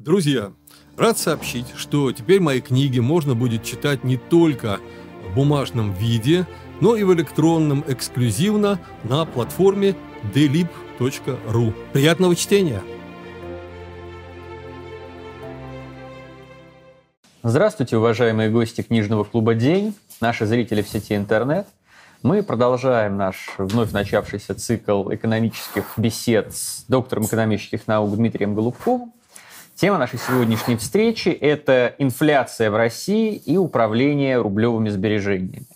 Друзья, рад сообщить, что теперь мои книги можно будет читать не только в бумажном виде, но и в электронном эксклюзивно на платформе delib.ru. Приятного чтения! Здравствуйте, уважаемые гости книжного клуба «День», наши зрители в сети интернет. Мы продолжаем наш вновь начавшийся цикл экономических бесед с доктором экономических наук Дмитрием Голубковым. Тема нашей сегодняшней встречи – это инфляция в России и управление рублевыми сбережениями.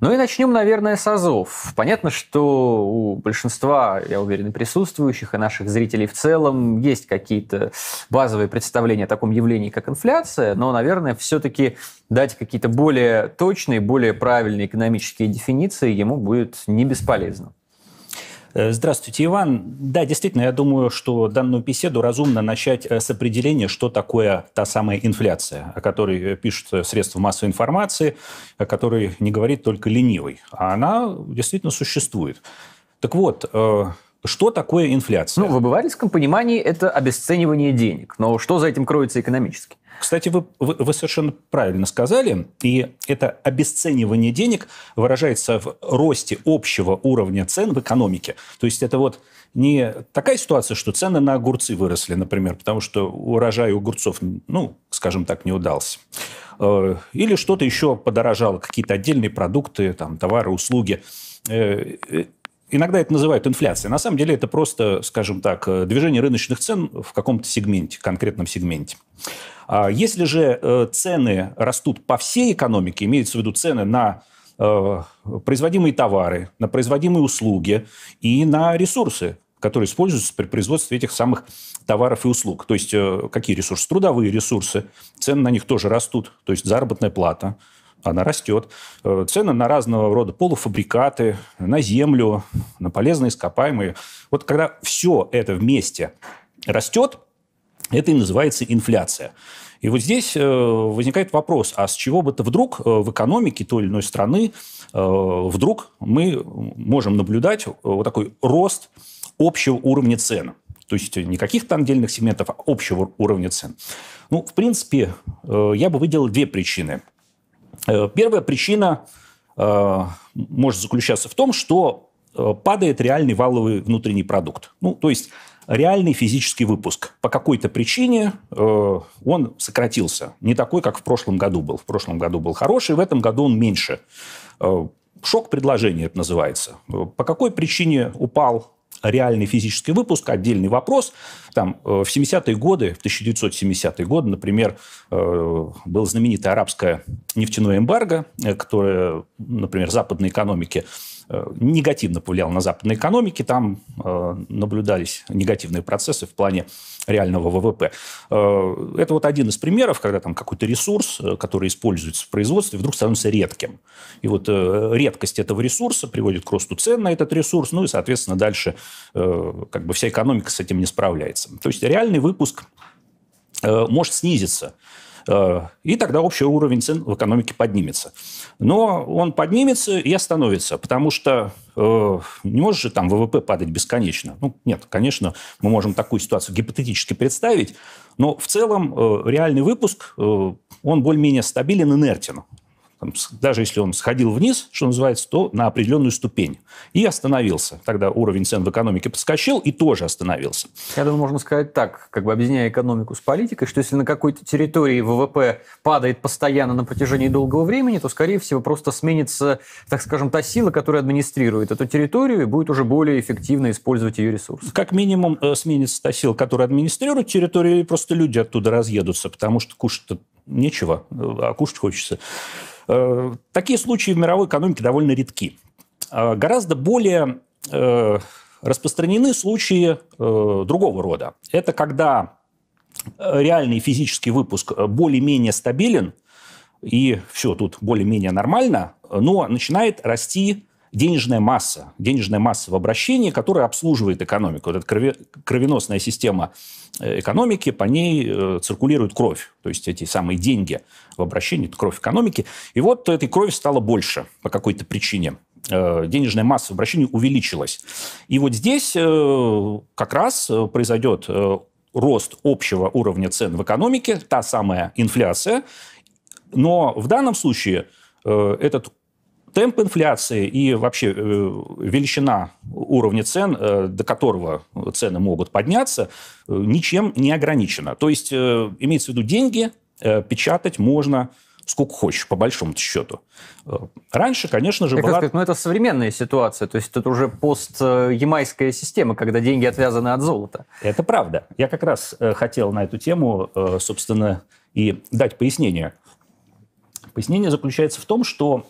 Ну и начнем, наверное, с АЗОВ. Понятно, что у большинства, я уверен, и присутствующих, и наших зрителей в целом есть какие-то базовые представления о таком явлении, как инфляция, но, наверное, все-таки дать какие-то более точные, более правильные экономические дефиниции ему будет не бесполезно. Э, здравствуйте, Иван. Да, действительно, я думаю, что данную беседу разумно начать э, с определения, что такое та самая инфляция, о которой э, пишут средства массовой информации, о которой не говорит только ленивый. А она действительно существует. Так вот, что такое инфляция? Ну, в обывательском понимании это обесценивание денег. Но что за этим кроется экономически? Кстати, вы, вы, вы совершенно правильно сказали, и это обесценивание денег выражается в росте общего уровня цен в экономике. То есть это вот не такая ситуация, что цены на огурцы выросли, например, потому что урожай огурцов, ну, скажем так, не удался. Э, или что-то еще подорожало, какие-то отдельные продукты, там, товары, услуги. Э, э, иногда это называют инфляцией. На самом деле это просто, скажем так, движение рыночных цен в каком-то сегменте, конкретном сегменте. А если же э, цены растут по всей экономике, имеется в виду цены на э, производимые товары, на производимые услуги и на ресурсы, которые используются при производстве этих самых товаров и услуг. То есть э, какие ресурсы? Трудовые ресурсы. Цены на них тоже растут. То есть заработная плата, она растет. Цены на разного рода полуфабрикаты, на землю, на полезные ископаемые. Вот когда все это вместе растет, это и называется инфляция. И вот здесь э, возникает вопрос, а с чего бы-то вдруг э, в экономике той или иной страны э, вдруг мы можем наблюдать вот такой рост общего уровня цен? То есть не каких-то отдельных сегментов, а общего уровня цен. Ну, в принципе, я бы выделил две причины. Первая причина может заключаться в том, что падает реальный валовый внутренний продукт. Ну, то есть реальный физический выпуск. По какой-то причине э, он сократился. Не такой, как в прошлом году был. В прошлом году был хороший, в этом году он меньше. Э, шок предложения это называется. Э, по какой причине упал реальный физический выпуск, отдельный вопрос. Там э, в 70-е годы, в 1970-е годы, например, э, был знаменитый арабское нефтяное эмбарго, которое, например, западной экономике Э, негативно повлиял на западные экономики. Там э, наблюдались негативные процессы в плане реального ВВП. Э, это вот один из примеров, когда там какой-то ресурс, который используется в производстве, вдруг становится редким. И вот редкость этого ресурса приводит к росту цен на этот ресурс, ну и, соответственно, дальше как бы вся экономика с этим не справляется. То есть реальный выпуск может снизиться Э, и тогда общий уровень цен в экономике поднимется. Но он поднимется и остановится, потому что э, не может же там ВВП падать бесконечно. Ну, нет, конечно, мы можем такую ситуацию гипотетически представить, но в целом э, реальный выпуск, он более-менее стабилен, инертен там, даже если он сходил вниз, что называется, то на определенную ступень. И остановился. Тогда уровень цен в экономике подскочил и тоже остановился. Я думаю, можно сказать так, как бы объединяя экономику с политикой, что если на какой-то территории ВВП падает постоянно на протяжении долгого времени, то, скорее всего, просто сменится, так скажем, та сила, которая администрирует эту территорию и будет уже более эффективно использовать ее ресурсы. Как минимум э, сменится та сила, которая администрирует территорию, и просто люди оттуда разъедутся, потому что кушать нечего, э, а кушать хочется. Э, такие случаи в мировой экономике довольно редки. А гораздо более э, распространены случаи другого рода. Это когда реальный физический выпуск более-менее стабилен, и все тут более-менее нормально, но начинает расти денежная масса, денежная масса в обращении, которая обслуживает экономику. Вот эта кровеносная система э, экономики, по ней э, циркулирует кровь, то есть эти самые деньги в обращении, это кровь экономики. И вот этой крови стало больше по какой-то причине. Э, денежная масса в обращении увеличилась. И вот здесь как раз произойдет рост общего уровня цен в экономике, та самая инфляция. Но в данном случае этот темп инфляции и вообще э, величина уровня цен, э, до которого цены могут подняться, э, ничем не ограничена. То есть имеется в виду деньги, печатать можно сколько хочешь, по большому счету. Раньше, конечно же, я была... Сказать, ну, это современная ситуация, то есть это уже пост-ямайская система, когда деньги отвязаны от золота. Это правда. Я как раз хотел на эту тему, собственно, и дать пояснение. Пояснение заключается в том, что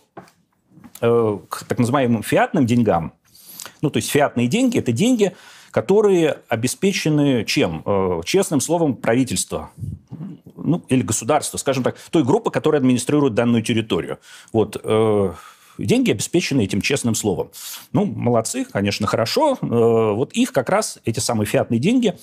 Э, к так называемым фиатным деньгам. Ну, то есть фиатные деньги – это деньги, которые обеспечены чем? Э, честным словом, правительства, ну, или государства, скажем так, той группы, которая администрирует данную территорию. Вот, э, деньги обеспечены этим честным словом. Ну, молодцы, конечно, хорошо. вот их как раз, эти самые фиатные деньги,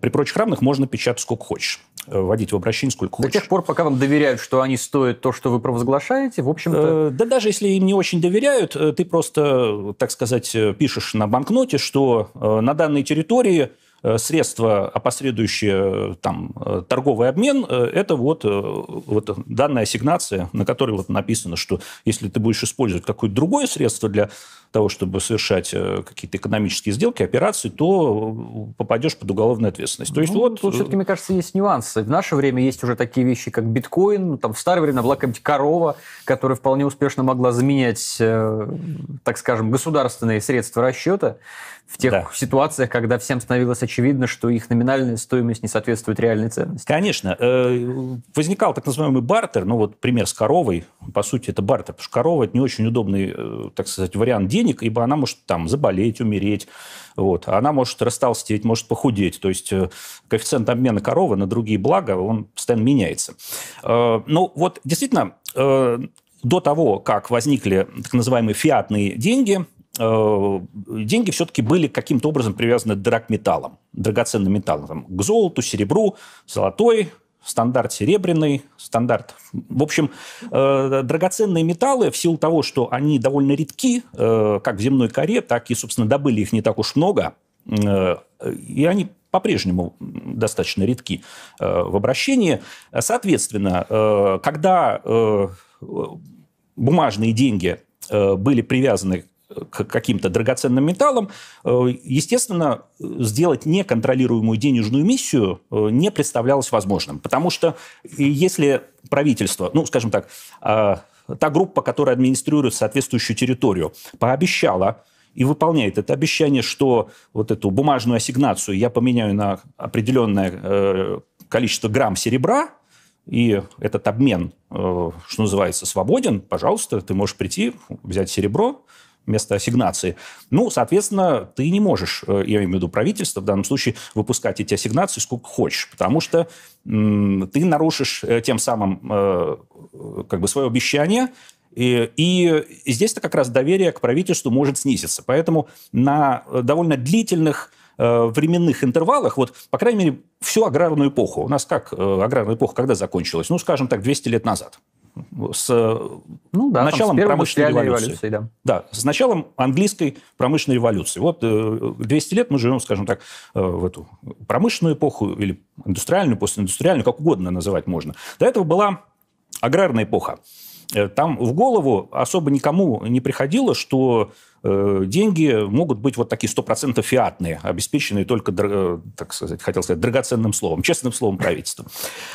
при прочих равных можно печатать сколько хочешь. Э, вводить в обращение сколько хочешь. До тех пор, пока вам доверяют, что они стоят то, что вы провозглашаете, в общем-то... Э, да даже если им не очень доверяют, э, ты просто, так сказать, пишешь на банкноте, что на данной территории средства, опосредующие там, торговый обмен, это вот, вот данная ассигнация, на которой вот написано, что если ты будешь использовать какое-то другое средство для того, чтобы совершать э, какие-то экономические сделки, операции, то э, попадешь под уголовную ответственность. То есть ну, вот... Тут э, все-таки, мне кажется, есть нюансы. В наше время есть уже такие вещи, как биткоин, ну, там в старое время была какая-нибудь корова, которая вполне успешно могла заменять, так скажем, государственные средства расчета в тех да. ситуациях, когда всем становилось очевидно, что их номинальная стоимость не соответствует реальной ценности. Конечно. Возникал так называемый бартер, ну вот пример с коровой, по сути это бартер, потому что корова это не очень удобный, так сказать, вариант денег, денег, ибо она может там заболеть, умереть, вот. она может растолстеть, может похудеть. То есть э, коэффициент обмена коровы на другие блага, он постоянно меняется. Э, ну вот действительно, э, до того, как возникли так называемые фиатные деньги, деньги все-таки были каким-то образом привязаны к драгметаллам, драгоценным металлам, к золоту, серебру, золотой, стандарт серебряный, стандарт... В общем, э, драгоценные металлы, в силу того, что они довольно редки, э, как в земной коре, так и, собственно, добыли их не так уж много, э, и они по-прежнему достаточно редки э, в обращении. Соответственно, э, когда э, бумажные деньги э, были привязаны к каким-то драгоценным металлам, э, естественно, сделать неконтролируемую денежную миссию э, не представлялось возможным. Потому что если правительство, ну, скажем так, а, та группа, которая администрирует соответствующую территорию, пообещала и выполняет это обещание, что вот эту бумажную ассигнацию я поменяю на определенное э, количество грамм серебра, и этот обмен, что называется, свободен, пожалуйста, ты можешь прийти, взять серебро, место ассигнации. Ну, соответственно, ты не можешь, э, я имею в виду правительство в данном случае, выпускать эти ассигнации сколько хочешь, потому что м, ты нарушишь э, тем самым э, как бы свое обещание, и, и здесь-то как раз доверие к правительству может снизиться. Поэтому на э, довольно длительных временных интервалах, вот, по крайней мере, всю аграрную эпоху. У нас как аграрная эпоха когда закончилась? Ну, скажем так, 200 лет назад с э, ну, да, началом с промышленной революции. революции да. да, с началом английской промышленной революции. Вот 200 э, лет мы живем, скажем так, э, в эту промышленную эпоху или индустриальную, постиндустриальную, как угодно называть можно. До этого была аграрная эпоха. Там в голову особо никому не приходило, что Э, деньги могут быть вот такие 100% фиатные, обеспеченные только, э, так сказать, хотел сказать, драгоценным словом, честным словом правительства.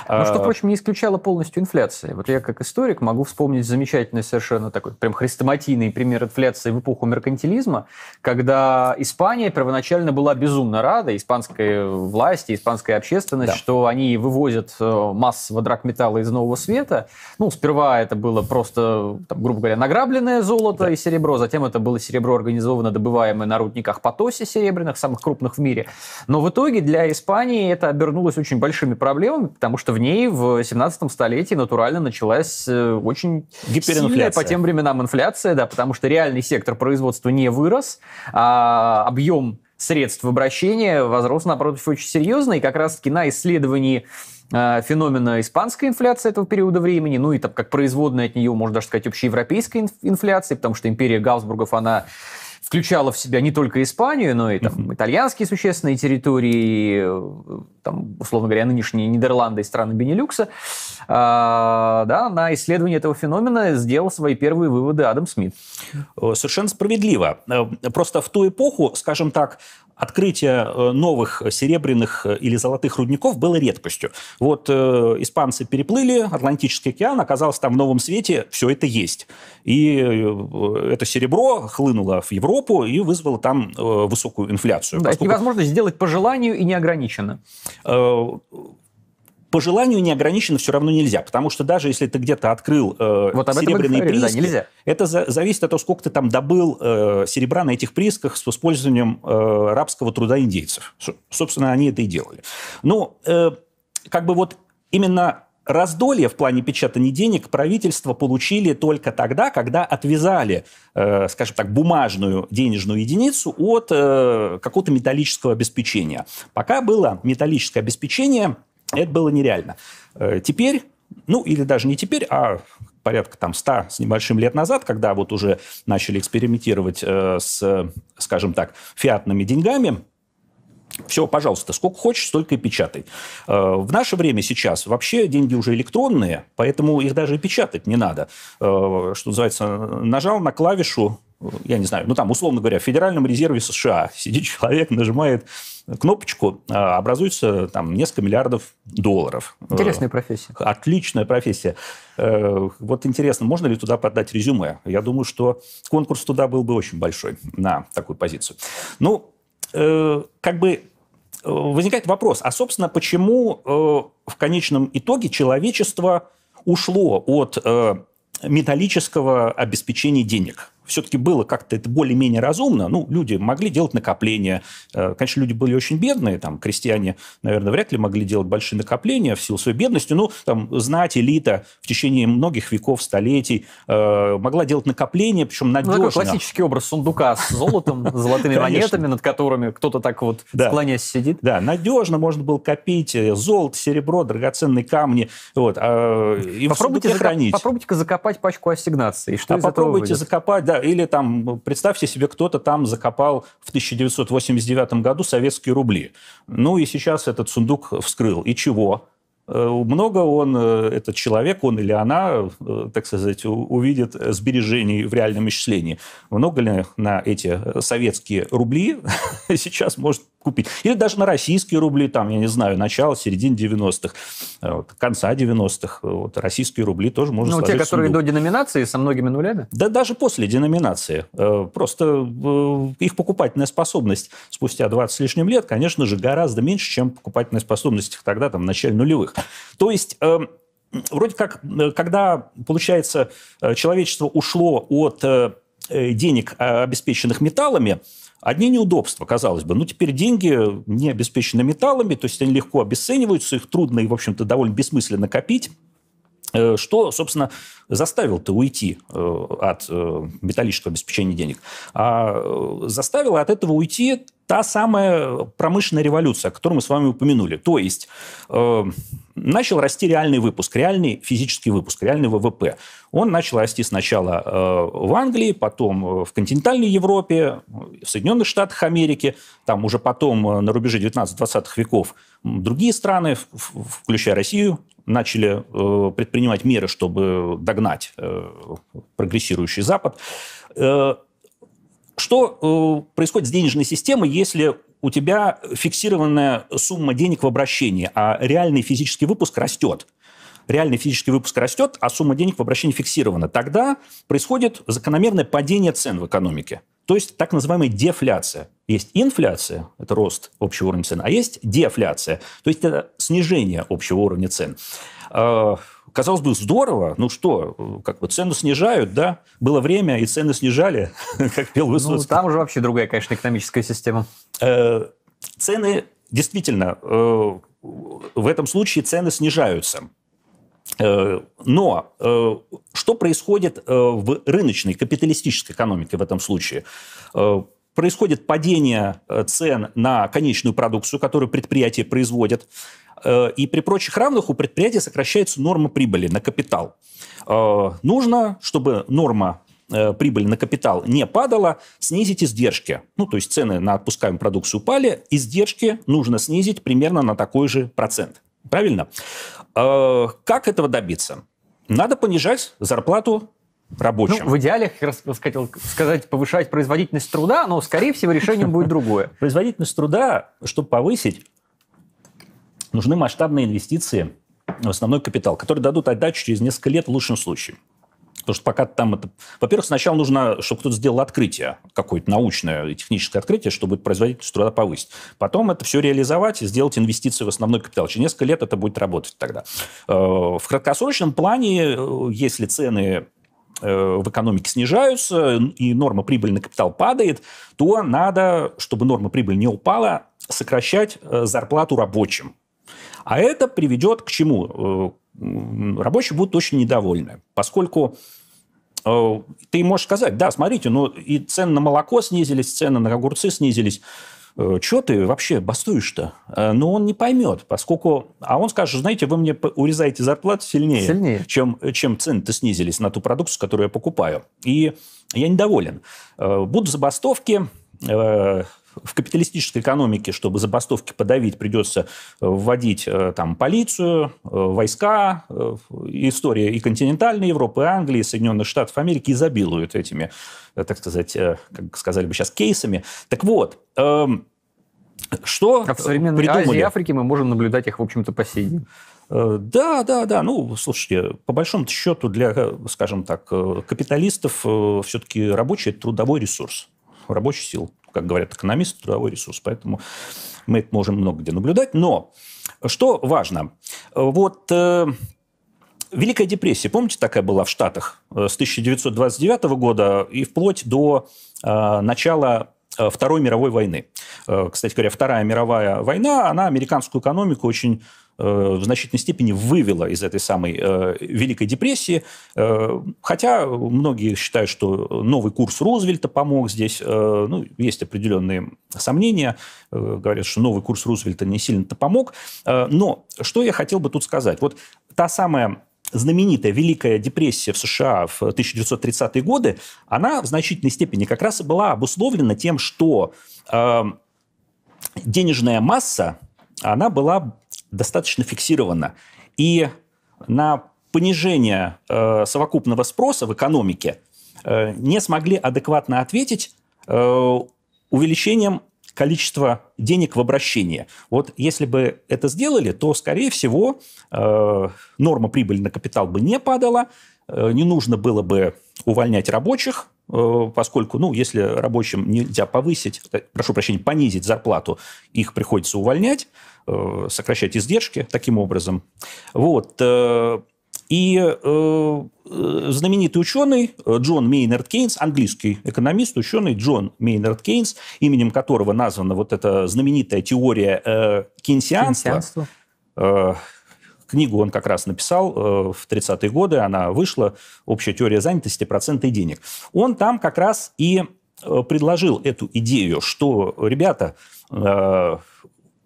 Ну, что, а, впрочем, не исключало полностью инфляции. Вот я как историк могу вспомнить замечательный совершенно такой прям хрестоматийный пример инфляции в эпоху меркантилизма, когда Испания первоначально была безумно рада, испанской власти, испанской общественности, да. что они вывозят э, массово драгметалла из Нового Света. Ну, сперва это было просто, там, грубо говоря, награбленное золото да. и серебро, затем это было серебро организованно добываемое на рудниках Потосе серебряных, самых крупных в мире. Но в итоге для Испании это обернулось очень большими проблемами, потому что в ней в 17 столетии натурально началась э, очень сильная по тем временам инфляция, да, потому что реальный сектор производства не вырос, а объем средств обращения возрос, напротив, очень серьезно, и как раз-таки на исследовании Э, феномена испанской инфляции этого периода времени, ну и там как производная от нее, можно даже сказать, общеевропейской инфляции, потому что империя Габсбургов, она включала в себя не только Испанию, но и там, uh-huh. итальянские существенные территории, э, там, условно говоря, нынешние Нидерланды и страны Бенилюкса. А, да, на исследование этого феномена сделал свои первые выводы Адам Смит. Э, совершенно справедливо. Просто в ту эпоху, скажем так, открытие э, новых серебряных э, или золотых рудников было редкостью. Вот э, испанцы переплыли Атлантический океан, оказалось там в новом свете, все это есть. И э, это серебро хлынуло в Европу и вызвало там э, высокую инфляцию. Да, поскольку... невозможно сделать по желанию и неограниченно. Э, по желанию неограниченно все равно нельзя, потому что даже если ты где-то открыл э, вот серебряные прииски, да, нельзя. это за, зависит от того, сколько ты там добыл э, серебра на этих приисках с использованием э, рабского труда индейцев. Собственно, они это и делали. Но ну, э, как бы вот именно раздолье в плане печатания денег правительство получили только тогда, когда отвязали, э, скажем так, бумажную денежную единицу от э, какого-то металлического обеспечения. Пока было металлическое обеспечение – это было нереально. Э, теперь, ну или даже не теперь, а порядка там 100 с небольшим лет назад, когда вот уже начали экспериментировать э, с, скажем так, фиатными деньгами, все, пожалуйста, сколько хочешь, столько и печатай. Э, в наше время сейчас вообще деньги уже электронные, поэтому их даже и печатать не надо. что называется, нажал на клавишу, я не знаю, ну там, условно говоря, в Федеральном резерве США сидит человек, нажимает кнопочку, а, образуется там несколько миллиардов долларов. Интересная э, профессия. Отличная профессия. Э, вот интересно, можно ли туда подать резюме? Я думаю, что конкурс туда был бы очень большой на такую позицию. Ну, э, как бы возникает вопрос, а, собственно, почему в конечном итоге человечество ушло от металлического обеспечения денег? все-таки было как-то это более-менее разумно. Ну, люди могли делать накопления. Э, конечно, люди были очень бедные, там, крестьяне, наверное, вряд ли могли делать большие накопления в силу своей бедности. Ну, там, знать, элита в течение многих веков, столетий э, могла делать накопления, причем надежно. Ну, такой классический образ сундука с золотом, с золотыми монетами, над которыми кто-то так вот да. склонясь сидит. Да, надежно можно было копить э, золото, серебро, драгоценные камни. Вот, а, и попробуйте в хранить. Попробуйте-ка закопать пачку ассигнаций. Что а попробуйте закопать, да, или там, представьте себе, кто-то там закопал в 1989 году советские рубли. Ну и сейчас этот сундук вскрыл. И чего? Э, много он, э, этот человек, он или она, э, так сказать, увидит сбережений в реальном исчислении. Много ли на эти советские рубли сейчас может купить. Или даже на российские рубли, там, я не знаю, начало, середины 90-х, э, конца 90-х. Э, вот, российские рубли тоже можно Ну, те, которые до деноминации, со многими нулями? Да даже после деноминации. Э, просто их покупательная способность спустя 20 с лишним лет, конечно же, гораздо меньше, чем покупательная способность их тогда, там, в начале нулевых. То есть вроде как, когда, получается, человечество ушло от денег, а, обеспеченных металлами, Одни неудобства, казалось бы. Ну, теперь деньги не обеспечены металлами, то есть они легко обесцениваются, их трудно и, в общем-то, довольно бессмысленно копить. Э, что, собственно, заставил-то уйти э, от э, металлического обеспечения денег? А заставило от этого уйти та самая промышленная революция, о которой мы с вами упомянули. То есть э, начал расти реальный выпуск, реальный физический выпуск, реальный ВВП. Он начал расти сначала э, в Англии, потом э, в континентальной Европе, в Соединенных Штатах Америки, там уже потом э, на рубеже 19-20 веков другие страны, включая Россию, начали э, предпринимать меры, чтобы догнать э, прогрессирующий Запад. Э, что э, происходит с денежной системой, если у тебя фиксированная сумма денег в обращении, а реальный физический выпуск растет? реальный физический выпуск растет, а сумма денег в обращении фиксирована, тогда происходит закономерное падение цен в экономике. То есть так называемая дефляция. Есть инфляция, это рост общего уровня цен, а есть дефляция, то есть это снижение общего уровня цен. Э, Казалось бы, здорово, ну что, как бы цену снижают, да? Было время, и цены снижали, как пел ну, Высоцкий. Ну, там уже вообще другая, конечно, экономическая система. Э, цены, действительно, э, в этом случае цены снижаются. Э, но что происходит в рыночной капиталистической экономике в этом случае? Происходит падение цен на конечную продукцию, которую предприятия производят. Э, и при прочих равных у предприятия сокращается норма прибыли на капитал. Э, нужно, чтобы норма э, прибыль на капитал не падала, снизить издержки. Ну, то есть цены на отпускаемую продукцию упали, издержки нужно снизить примерно на такой же процент. Правильно? Как этого добиться? Надо понижать зарплату ну, рабочим. Ну, в идеале, я хотел сказать, повышать производительность труда, но, скорее всего, решение будет другое. Производительность труда, чтобы повысить, нужны масштабные инвестиции в основной капитал, которые дадут отдачу через несколько лет в лучшем случае. Потому что пока там это... Во-первых, сначала нужно, чтобы кто-то сделал открытие, какое-то научное и техническое открытие, чтобы производительность труда повысить. Потом это все реализовать и сделать инвестиции в основной капитал. Через несколько лет это будет работать тогда. Э, в краткосрочном плане, э, если цены э, в экономике снижаются и норма прибыли на капитал падает, то надо, чтобы норма прибыли не упала, сокращать зарплату рабочим а это приведет к чему? Э, рабочие будут очень недовольны, поскольку э, ты можешь сказать, да, смотрите, ну и цены на молоко снизились, цены на огурцы снизились. Э, Чего ты вообще бастуешь-то? Но ну, он не поймет, поскольку... А он скажет, знаете, вы мне урезаете зарплату сильнее, сильнее. чем, чем цены-то снизились на ту продукцию, которую я покупаю. И я недоволен. Будут забастовки, в капиталистической экономике, чтобы забастовки подавить, придется э, вводить э, там полицию, э, войска. История и континентальной Европы, и Англии, и Соединенных Штатов Америки изобилуют этими, так сказать, как сказали бы сейчас, кейсами. Так вот, эм, что а в современной придумали? Азии и Африке мы можем наблюдать их, в общем-то, по сей день. Да, да, да. Ну, слушайте, по большому счету для, скажем так, капиталистов все-таки рабочий – трудовой ресурс, рабочая сил как говорят экономисты, трудовой ресурс. Поэтому мы это можем много где наблюдать. Но что важно? Вот э, Великая депрессия, помните, такая была в Штатах э, с 1929 года и вплоть до э, начала э, Второй мировой войны. Э, кстати говоря, Вторая мировая война, она американскую экономику очень Э, в значительной степени вывела из этой самой э, Великой депрессии. Э, хотя многие считают, что новый курс Рузвельта помог здесь. Ну, есть определенные сомнения. Говорят, что новый курс Рузвельта не сильно-то помог. Но что я хотел бы тут сказать? Вот та самая знаменитая Великая депрессия в США в 1930-е годы, она в значительной степени как раз и была обусловлена тем, что денежная масса, она была достаточно фиксирована. И на понижение э, совокупного спроса в экономике э, не смогли адекватно ответить э, увеличением количества денег в обращении. Вот если бы это сделали, то, скорее всего, э, норма прибыли на капитал бы не падала, э, не нужно было бы увольнять рабочих, Э, поскольку, ну, если рабочим нельзя повысить, э, прошу прощения, понизить зарплату, их приходится увольнять, э, сокращать издержки таким образом. Вот. И э, знаменитый ученый Джон Мейнард Кейнс, английский экономист, ученый Джон Мейнард Кейнс, именем которого названа вот эта знаменитая теория э, кейнсианства, кейнсианства. Э, Книгу он как раз написал э, в 30-е годы, она вышла, «Общая теория занятости, проценты и денег». Он там как раз и э, предложил эту идею, что, ребята, э,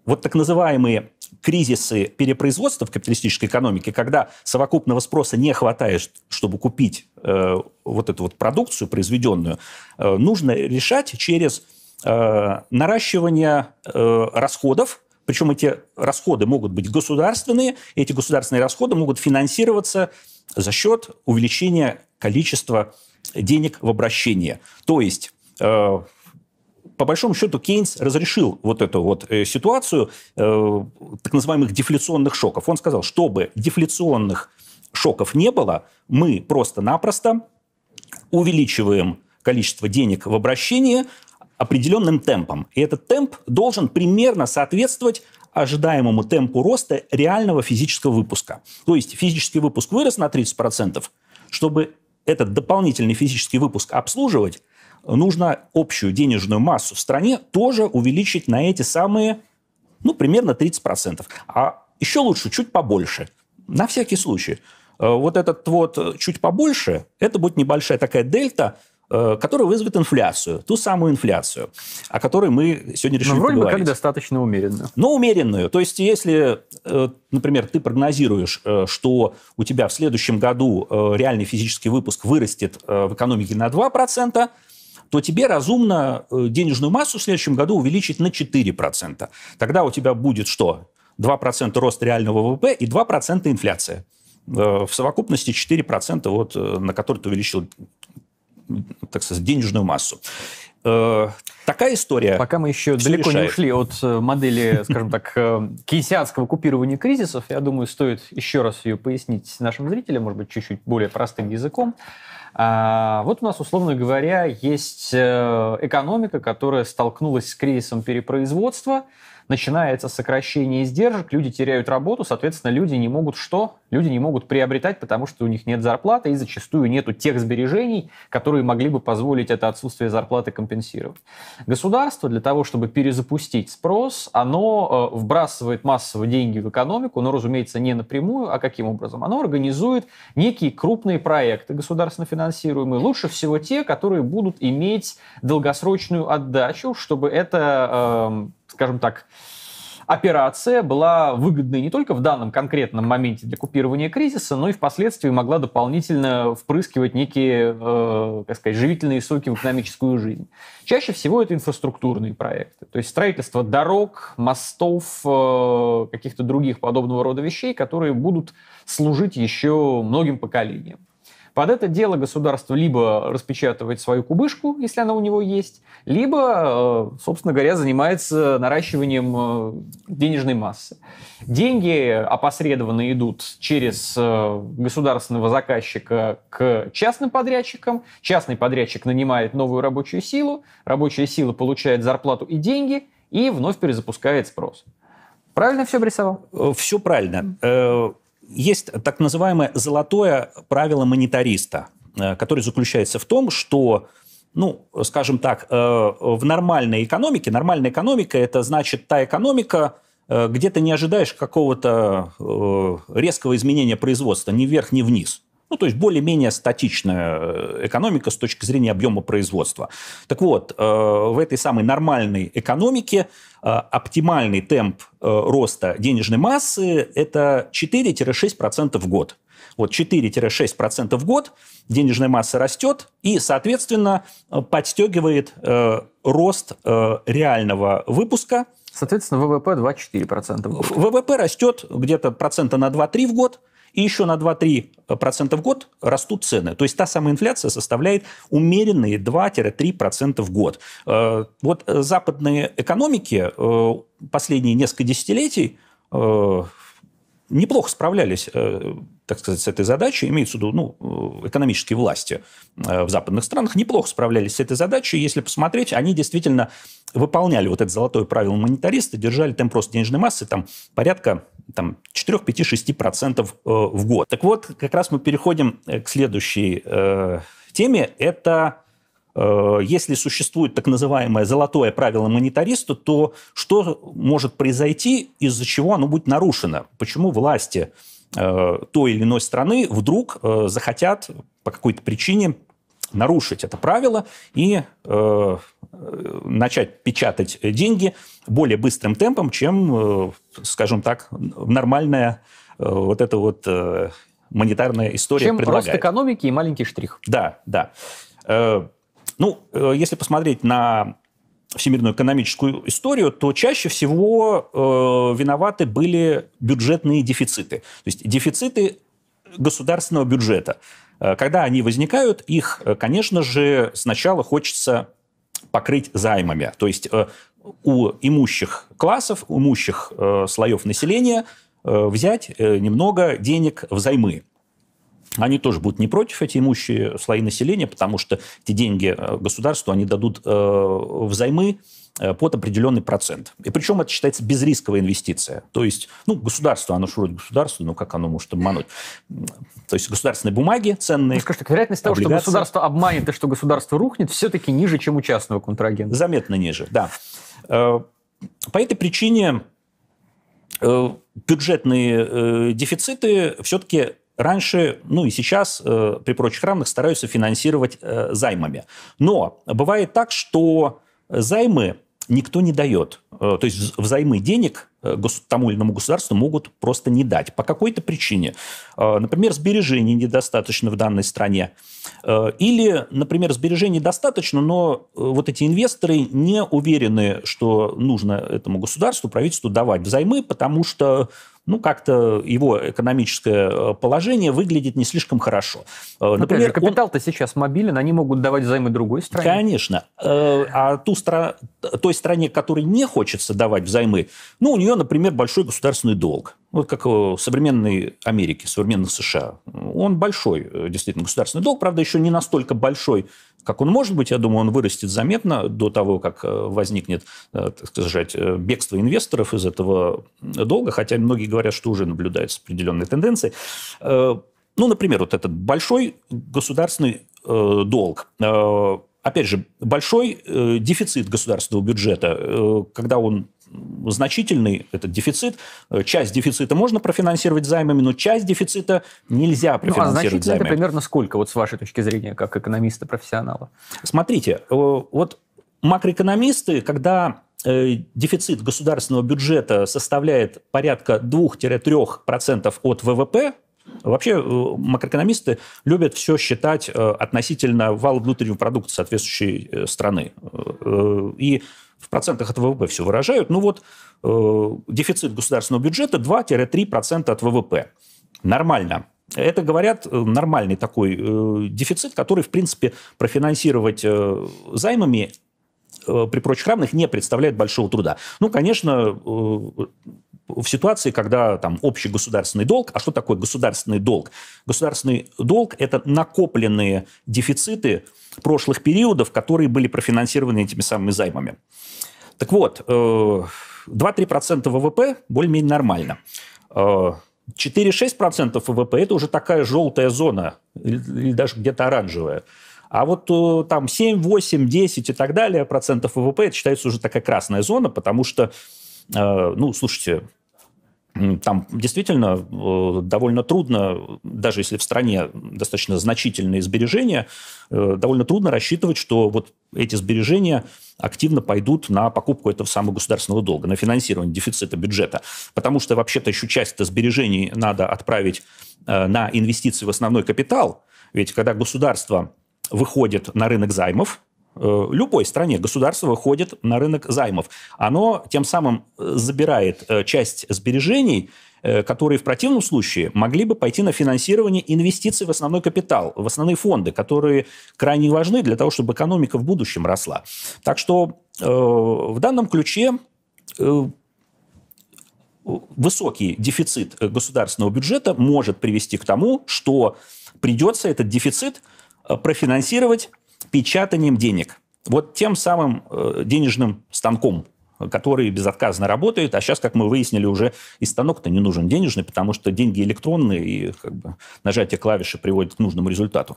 вот так называемые кризисы перепроизводства в капиталистической экономике, когда совокупного спроса не хватает, чтобы купить э, вот эту вот продукцию произведенную, э, нужно решать через э, наращивание э, расходов причем эти расходы могут быть государственные, и эти государственные расходы могут финансироваться за счет увеличения количества денег в обращении. То есть э, по большому счету Кейнс разрешил вот эту вот э, ситуацию э, так называемых дефляционных шоков. Он сказал, чтобы дефляционных шоков не было, мы просто-напросто увеличиваем количество денег в обращении, определенным темпом. И этот темп должен примерно соответствовать ожидаемому темпу роста реального физического выпуска. То есть физический выпуск вырос на 30%. Чтобы этот дополнительный физический выпуск обслуживать, нужно общую денежную массу в стране тоже увеличить на эти самые, ну, примерно 30%. А еще лучше чуть побольше, на всякий случай. Э, вот этот вот чуть побольше, это будет небольшая такая дельта – Э, который вызовет инфляцию, ту самую инфляцию, о которой мы сегодня решили Но вроде поговорить. бы как достаточно умеренную. Но умеренную. То есть, если, э, например, ты прогнозируешь, э, что у тебя в следующем году реальный физический выпуск вырастет в экономике на 2%, то тебе разумно денежную массу в следующем году увеличить на 4%. Тогда у тебя будет что? 2% рост реального ВВП и 2% инфляция в совокупности 4%, вот, на который ты увеличил так сказать, денежную массу. Э, такая история. Пока мы еще далеко решает. не ушли от э, модели, скажем так, э, кейсианского купирования кризисов, я думаю, стоит еще раз ее пояснить нашим зрителям, может быть, чуть-чуть более простым языком. А, вот у нас, условно говоря, есть экономика, которая столкнулась с кризисом перепроизводства, начинается сокращение издержек, люди теряют работу, соответственно, люди не могут что? Люди не могут приобретать, потому что у них нет зарплаты и зачастую нету тех сбережений, которые могли бы позволить это отсутствие зарплаты компенсировать. Государство для того, чтобы перезапустить спрос, оно э, вбрасывает массово деньги в экономику, но, разумеется, не напрямую, а каким образом? Оно организует некие крупные проекты государственно финансируемые, лучше всего те, которые будут иметь долгосрочную отдачу, чтобы это э, скажем так, операция была выгодной не только в данном конкретном моменте для купирования кризиса, но и впоследствии могла дополнительно впрыскивать некие, э, как сказать, живительные соки в экономическую жизнь. Чаще всего это инфраструктурные проекты, то есть строительство дорог, мостов, э, каких-то других подобного рода вещей, которые будут служить еще многим поколениям. Под это дело государство либо распечатывает свою кубышку, если она у него есть, либо, э, собственно говоря, занимается наращиванием э, денежной массы. Деньги опосредованно идут через э, государственного заказчика к частным подрядчикам. Частный подрядчик нанимает новую рабочую силу, рабочая сила получает зарплату и деньги и вновь перезапускает спрос. Правильно все обрисовал? Все правильно. Есть так называемое золотое правило монетариста, э, которое заключается в том, что ну, скажем так, э, в нормальной экономике, нормальная экономика – это значит та экономика, э, где ты не ожидаешь какого-то резкого изменения производства ни вверх, ни вниз – ну, то есть более-менее статичная э, экономика с точки зрения объема производства. Так вот, э, в этой самой нормальной экономике э, оптимальный темп роста денежной массы – это 4-6% в год. Вот 4-6% в год денежная масса растет и, соответственно, подстегивает рост реального выпуска. Соответственно, ВВП 2-4% в год. ВВП растет где-то процента на 2-3 в год – и еще на 2-3% э, в год растут цены. То есть та самая инфляция составляет умеренные 2-3% в год. Э, вот э, западные экономики последние несколько десятилетий неплохо справлялись так сказать, с этой задачей, имеется в виду ну, э, экономические власти э, в западных странах, неплохо справлялись с этой задачей. Если посмотреть, они действительно выполняли вот это золотое правило монетариста, держали темп роста денежной массы там порядка там, 4-5-6% э, в год. Так вот, как раз мы переходим к следующей э, теме. Это если существует так называемое золотое правило монетариста, то что может произойти, из-за чего оно будет нарушено? Почему власти Э, той или иной страны вдруг э, захотят по какой-то причине нарушить это правило и э, э, начать печатать деньги более быстрым темпом, чем, э, скажем так, нормальная э, вот эта вот э, монетарная история чем предлагает. рост экономики и маленький штрих. Да, да. Э, ну, э, если посмотреть на всемирную экономическую историю, то чаще всего э, виноваты были бюджетные дефициты. То есть дефициты государственного бюджета. Э, когда они возникают, их, э, конечно же, сначала хочется покрыть займами. То есть э, у имущих классов, у имущих э, слоев населения э, взять э, немного денег взаймы они тоже будут не против, эти имущие слои населения, потому что эти деньги э, государству они дадут э, взаймы э, под определенный процент. И причем это считается безрисковая инвестиция. То есть, ну, государство, оно же вроде государство, но как оно может обмануть? То есть государственные бумаги ценные. Ну, скажи так, вероятность того, что государство обманет и что государство рухнет, все-таки ниже, чем у частного контрагента. Заметно ниже, да. Э, по этой причине бюджетные дефициты все-таки раньше, ну и сейчас э, при прочих равных стараются финансировать э, займами. Но бывает так, что займы никто не дает. Э, то есть взаймы денег э, тому или иному государству могут просто не дать по какой-то причине. Э, например, сбережений недостаточно в данной стране. Или, например, сбережений достаточно, но вот эти инвесторы не уверены, что нужно этому государству, правительству давать взаймы, потому что ну, как-то его экономическое э, положение выглядит не слишком хорошо. Э, Но, ну, Например, капитал-то он... сейчас мобилен, они могут давать займы другой стране. Конечно. Э, а ту стра... той стране, которой не хочется давать взаймы, ну, у нее, например, большой государственный долг. Ну, вот как современной Америки, современных США, он большой, э, действительно, государственный долг, правда, еще не настолько большой, как он может быть. Я думаю, он вырастет заметно до того, как э, возникнет, э, так сказать, бегство инвесторов из этого долга, хотя многие говорят, что уже наблюдается определенные тенденции. Ну, например, вот этот большой государственный долг, опять же, большой дефицит государственного бюджета, когда он значительный этот дефицит. Э, часть дефицита можно профинансировать займами, но часть дефицита нельзя профинансировать ну, а значительно займами. это примерно сколько, вот с вашей точки зрения, как экономиста-профессионала? Смотрите, э, вот макроэкономисты, когда э, дефицит государственного бюджета составляет порядка 2-3% от ВВП, Вообще макроэкономисты любят все считать относительно вал внутреннего продукта соответствующей страны. И в процентах от ВВП все выражают, ну вот э, дефицит государственного бюджета 2-3% от ВВП. Нормально. Это, говорят, э, нормальный такой э, дефицит, который, в принципе, профинансировать э, займами э, при прочих равных не представляет большого труда. Ну, конечно, э, в ситуации, когда там общий государственный долг, а что такое государственный долг? Государственный долг – это накопленные дефициты, прошлых периодов, которые были профинансированы этими самыми займами. Так вот, 2-3% э, ВВП более-менее нормально. 4-6% э, ВВП – это уже такая желтая зона, или даже где-то оранжевая. А вот э, там 7, 8, 10 и так далее процентов ВВП – это считается уже такая красная зона, потому что, ну, слушайте, там действительно э, довольно трудно, даже если в стране достаточно значительные сбережения, э, довольно трудно рассчитывать, что вот эти сбережения активно пойдут на покупку этого самого государственного долга, на финансирование дефицита бюджета. Потому что вообще-то еще часть сбережений надо отправить э, на инвестиции в основной капитал. Ведь когда государство выходит на рынок займов, Э, любой стране государство выходит на рынок займов. Оно тем самым э, забирает э, часть сбережений, которые в противном случае могли бы пойти на финансирование инвестиций в основной капитал, в основные фонды, которые крайне важны для того, чтобы экономика в будущем росла. Так что в данном ключе высокий дефицит государственного бюджета может привести к тому, что придется этот дефицит профинансировать печатанием денег. Вот тем самым э, денежным станком, который безотказно работает. А сейчас, как мы выяснили, уже и станок-то не нужен денежный, потому что деньги электронные, и как бы, нажатие клавиши приводит к нужному результату.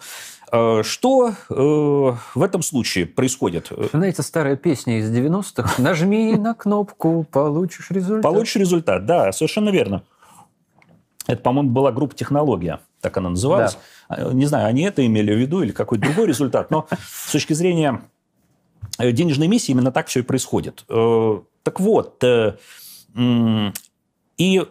Э, что э, в этом случае происходит? Знаете, старая песня из 90-х «Нажми на кнопку, получишь результат». Получишь результат, да, совершенно верно. Это, по-моему, была группа «Технология», так она называлась. Э, не знаю, они это имели в виду или какой-то другой результат, но с точки зрения э, денежной миссии именно так все и происходит. Э, так вот, и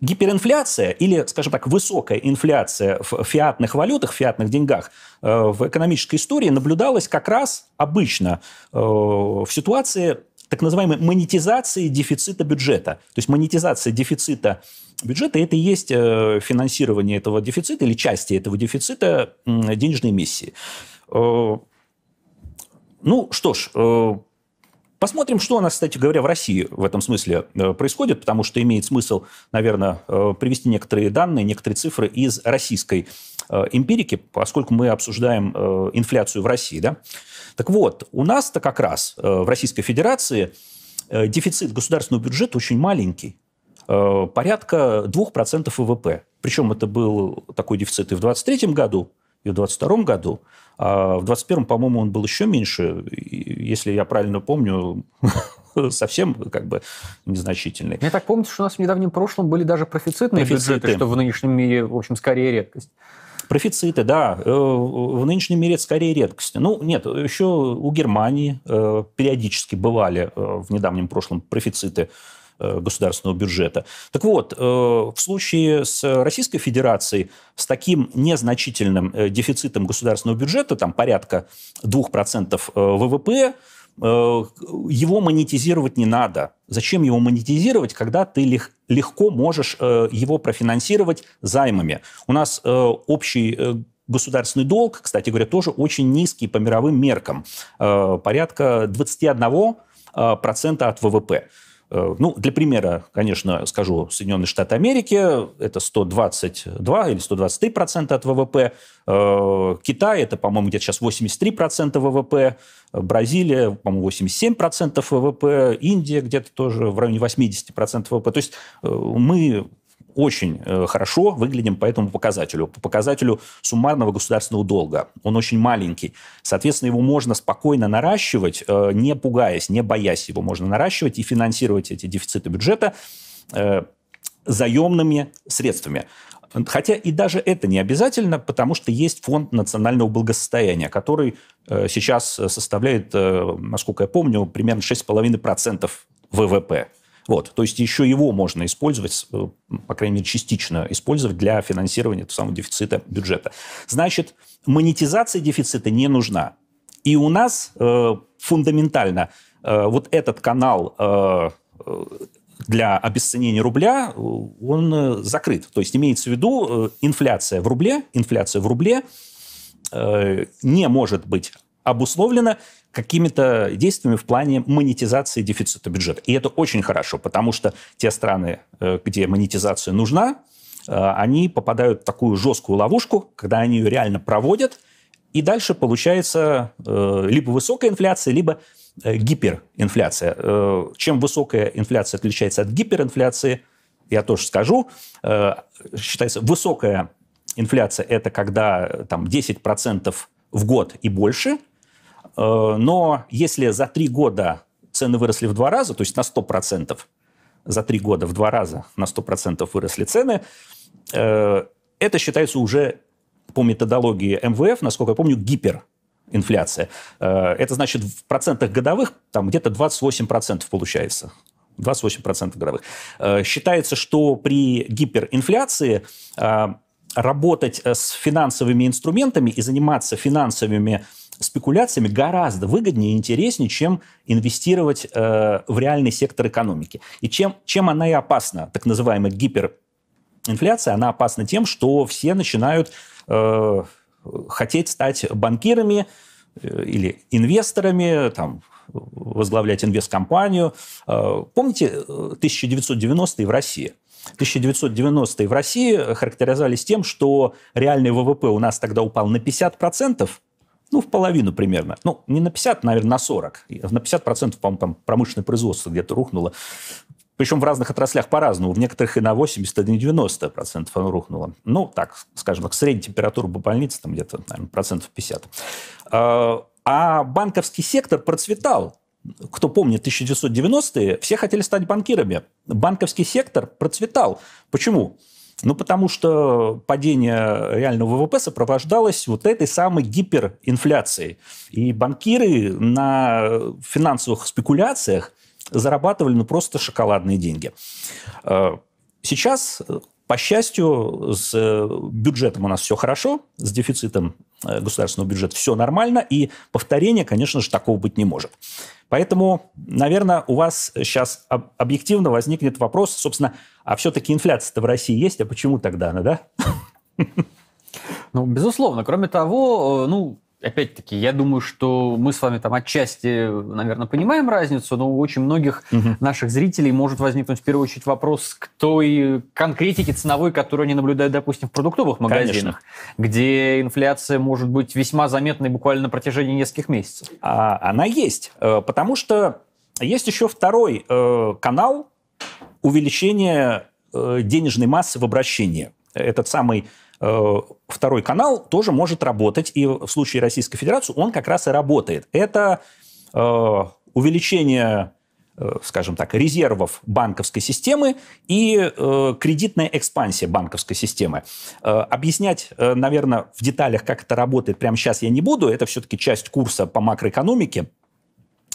гиперинфляция или, скажем так, высокая инфляция в фиатных валютах, в фиатных деньгах в экономической истории наблюдалась как раз обычно в ситуации так называемой монетизации дефицита бюджета. То есть монетизация дефицита бюджета, это и есть э, финансирование этого дефицита или части этого дефицита денежной миссии. Э, ну что ж, э, Посмотрим, что у нас, кстати говоря, в России в этом смысле происходит, потому что имеет смысл, наверное, привести некоторые данные, некоторые цифры из российской эмпирики, поскольку мы обсуждаем инфляцию в России. Да? Так вот, у нас-то как раз в Российской Федерации дефицит государственного бюджета очень маленький. Э, порядка 2% ВВП. Причем это был такой дефицит и в 2023 году, и в 2022 году. А в 2021, по-моему, он был еще меньше. Если я правильно помню, совсем как бы незначительный. Я так помню, что у нас в недавнем прошлом были даже профицитные Профициты. бюджеты, что в нынешнем мире, в общем, скорее редкость. Профициты, да. Э, в нынешнем мире это скорее редкость. Ну, нет, еще у Германии э, периодически бывали в недавнем прошлом профициты Э, государственного бюджета. Так вот, э, в случае с Российской Федерацией, с таким незначительным э, дефицитом государственного бюджета, там порядка 2% ВВП, его монетизировать не надо. Зачем его монетизировать, когда ты легко можешь его профинансировать займами? У нас общий государственный долг, кстати говоря, тоже очень низкий по мировым меркам, порядка 21% от ВВП. Э, ну, для примера, конечно, скажу, Соединенные Штаты Америки – это 122 или 123 процента от ВВП. Э, Китай – это, по-моему, где-то сейчас 83 процента ВВП. Бразилия, по-моему, 87 процентов ВВП. Индия где-то тоже в районе 80 процентов ВВП. То есть э, мы очень э, хорошо выглядим по этому показателю, по показателю суммарного государственного долга. Он очень маленький. Соответственно, его можно спокойно наращивать, э, не пугаясь, не боясь его. Можно наращивать и финансировать эти дефициты бюджета э, заемными средствами. Хотя и даже это не обязательно, потому что есть фонд национального благосостояния, который сейчас составляет, насколько я помню, примерно 6,5% ВВП. Вот. То есть еще его можно использовать, э, по крайней мере, частично использовать для финансирования этого самого дефицита бюджета. Значит, монетизация дефицита не нужна. И у нас э, фундаментально э, вот этот канал э, э для обесценения рубля, э, он закрыт. То есть имеется в виду инфляция в рубле, инфляция в рубле не может быть обусловлена какими-то действиями в плане монетизации дефицита бюджета. И это очень хорошо, потому что те страны, э, где монетизация нужна, э, они попадают в такую жесткую ловушку, когда они ее реально проводят, и дальше получается э, либо высокая инфляция, либо гиперинфляция. Чем высокая инфляция отличается от гиперинфляции, я тоже скажу, считается высокая инфляция – это когда там 10% в год и больше – Э, но если за три года цены выросли в два раза, то есть на 100%, за три года в два раза на 100% выросли цены, э, это считается уже по методологии МВФ, насколько я помню, гиперинфляция. Э, это значит в процентах годовых там где-то 28% получается. 28% годовых. Считается, что при гиперинфляции работать с финансовыми инструментами и заниматься финансовыми спекуляциями гораздо выгоднее и интереснее, чем инвестировать э, в реальный сектор экономики. И чем, чем она и опасна, так называемая гиперинфляция, она опасна тем, что все начинают э, хотеть стать банкирами э, или инвесторами, там, возглавлять инвесткомпанию. Э, помните 1990-е э, в России? 1990-е в России характеризовались тем, что реальный ВВП у нас тогда упал на 50%, ну, в половину примерно. Ну, не на 50, наверное, на 40. На 50%, по-моему, там промышленное производство где-то рухнуло. Причем в разных отраслях по-разному. В некоторых и на 80, и на 90 процентов оно рухнуло. Ну, так, скажем так, средняя температура по больнице там где-то, наверное, процентов 50. А, а банковский сектор процветал. Кто помнит 1990-е, все хотели стать банкирами. Банковский сектор процветал. Почему? Почему? Ну, потому что падение реального ВВП сопровождалось вот этой самой гиперинфляцией. И банкиры на финансовых спекуляциях зарабатывали ну, просто шоколадные деньги. Э, сейчас по счастью, с э, бюджетом у нас все хорошо, с дефицитом э, государственного бюджета все нормально, и повторения, конечно же, такого быть не может. Поэтому, наверное, у вас сейчас объективно возникнет вопрос, собственно, а все-таки инфляция-то в России есть, а почему тогда она, да? Ну, безусловно. Кроме того, э, ну, опять-таки, я думаю, что мы с вами там отчасти, наверное, понимаем разницу, но у очень многих угу. наших зрителей может возникнуть в первую очередь вопрос к той конкретике ценовой, которую они наблюдают, допустим, в продуктовых магазинах, Конечно. где инфляция может быть весьма заметной буквально на протяжении нескольких месяцев. А, она есть, э, потому что есть еще второй э, канал увеличения э, денежной массы в обращении. Этот самый Э, второй канал тоже может работать, и в случае Российской Федерации он как раз и работает. Это э, увеличение э, скажем так, резервов банковской системы и кредитная экспансия банковской системы. объяснять, наверное, в деталях, как это работает, прямо сейчас я не буду. Это все-таки часть курса по макроэкономике,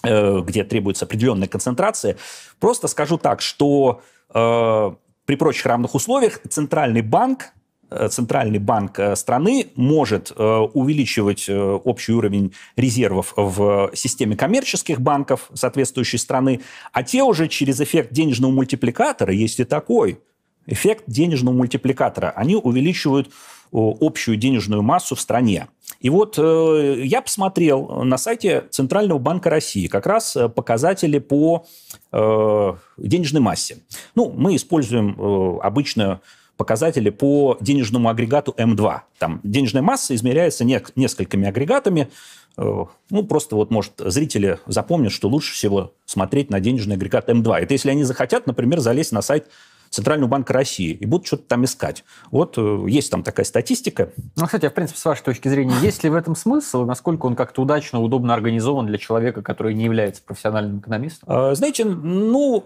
где требуется определенная концентрация. Просто скажу так, что при прочих равных условиях Центральный банк Э, центральный банк э, страны может э, увеличивать общий уровень резервов в системе коммерческих банков соответствующей страны, а те уже через эффект денежного мультипликатора, есть и такой, эффект денежного мультипликатора, они увеличивают общую денежную массу в стране. И вот я посмотрел на сайте Центрального банка России как раз показатели по денежной массе. Ну, мы используем э, обычно показатели по денежному агрегату М2. Там денежная масса измеряется не, несколькими агрегатами. Э, ну, просто вот, может, зрители запомнят, что лучше всего смотреть на денежный агрегат М2. Это если они захотят, например, залезть на сайт Центрального банка России и будут что-то там искать. Вот э, есть там такая статистика. Ну, кстати, а в принципе, с вашей точки зрения, есть ли в этом смысл, и насколько он как-то удачно, удобно организован для человека, который не является профессиональным экономистом? А, знаете, ну,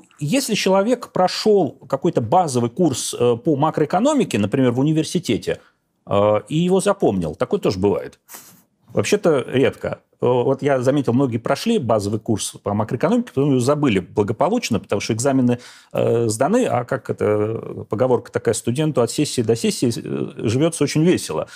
э, если человек прошел какой-то базовый курс э, по макроэкономике, например, в университете, и его запомнил, такое тоже бывает. Вообще-то редко. Вот я заметил, многие прошли базовый курс по макроэкономике, потом его забыли благополучно, потому что экзамены э, сданы, а как это поговорка такая, студенту от сессии до сессии э, живется очень весело.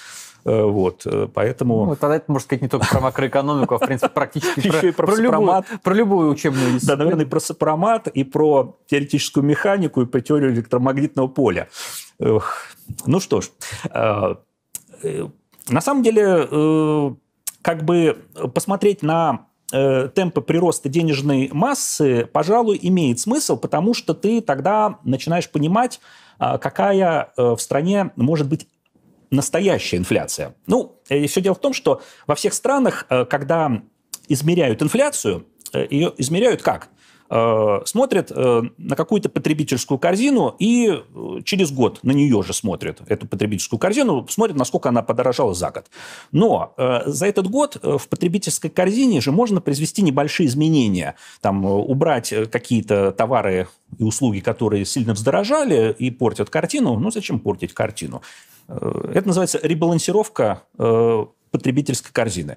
Э, вот, э, поэтому... Ну, тогда это, можно сказать, не только про макроэкономику, а, в принципе, практически про, про, про, любую, про любую учебную дисциплину. Да, наверное, про сопромат, и про теоретическую механику, и про теорию электромагнитного поля. Ну что ж, на самом деле как бы э, посмотреть на э, темпы прироста денежной массы, пожалуй, имеет смысл, потому что ты тогда начинаешь понимать, а, какая э, в стране может быть настоящая инфляция. Ну, все дело в том, что во всех странах, когда измеряют инфляцию, ее измеряют как? Э, смотрят э, на какую-то потребительскую корзину и э, через год на нее же смотрят, эту потребительскую корзину, смотрят, насколько она подорожала за год. Но за этот год в потребительской корзине же можно произвести небольшие изменения, там, убрать какие-то товары и услуги, которые сильно вздорожали и портят картину. Ну, зачем портить картину? Это называется ребалансировка потребительской корзины.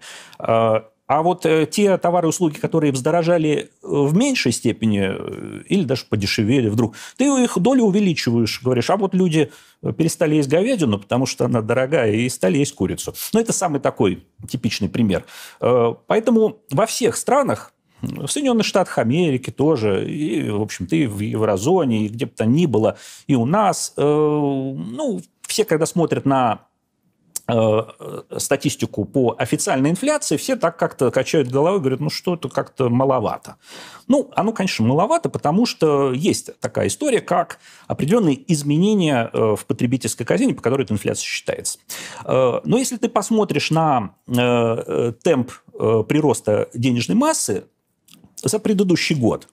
А вот э, те товары и услуги, которые вздорожали э, в меньшей степени э, или даже подешевели вдруг, ты их долю увеличиваешь, говоришь, а вот люди перестали есть говядину, потому что она дорогая, и стали есть курицу. Но ну, это самый такой типичный пример. Поэтому во всех странах, в Соединенных Штатах Америки тоже, и, в общем-то, и в еврозоне, и где бы то ни было, и у нас, ну, все, когда смотрят на Э, статистику по официальной инфляции, все так как-то качают головой, говорят, ну что это как-то маловато. Ну, оно, конечно, маловато, потому что есть такая история, как определенные изменения э, в потребительской корзине по которой эта инфляция считается. Э, но если ты посмотришь на темп прироста денежной массы за предыдущий год,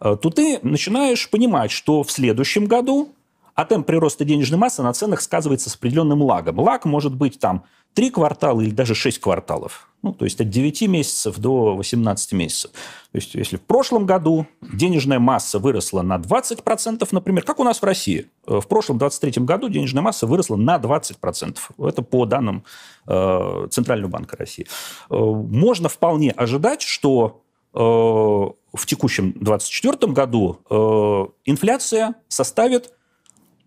то ты начинаешь понимать, что в следующем году а темп прироста денежной массы на ценах сказывается с определенным лагом. Лаг может быть там 3 квартала или даже 6 кварталов. Ну, то есть от 9 месяцев до 18 месяцев. То есть если в прошлом году денежная масса выросла на 20%, например, как у нас в России, э, в прошлом 23 году денежная масса выросла на 20%. Это по данным э, Центрального банка России. Э, можно вполне ожидать, что э, в текущем 2024 году э, инфляция составит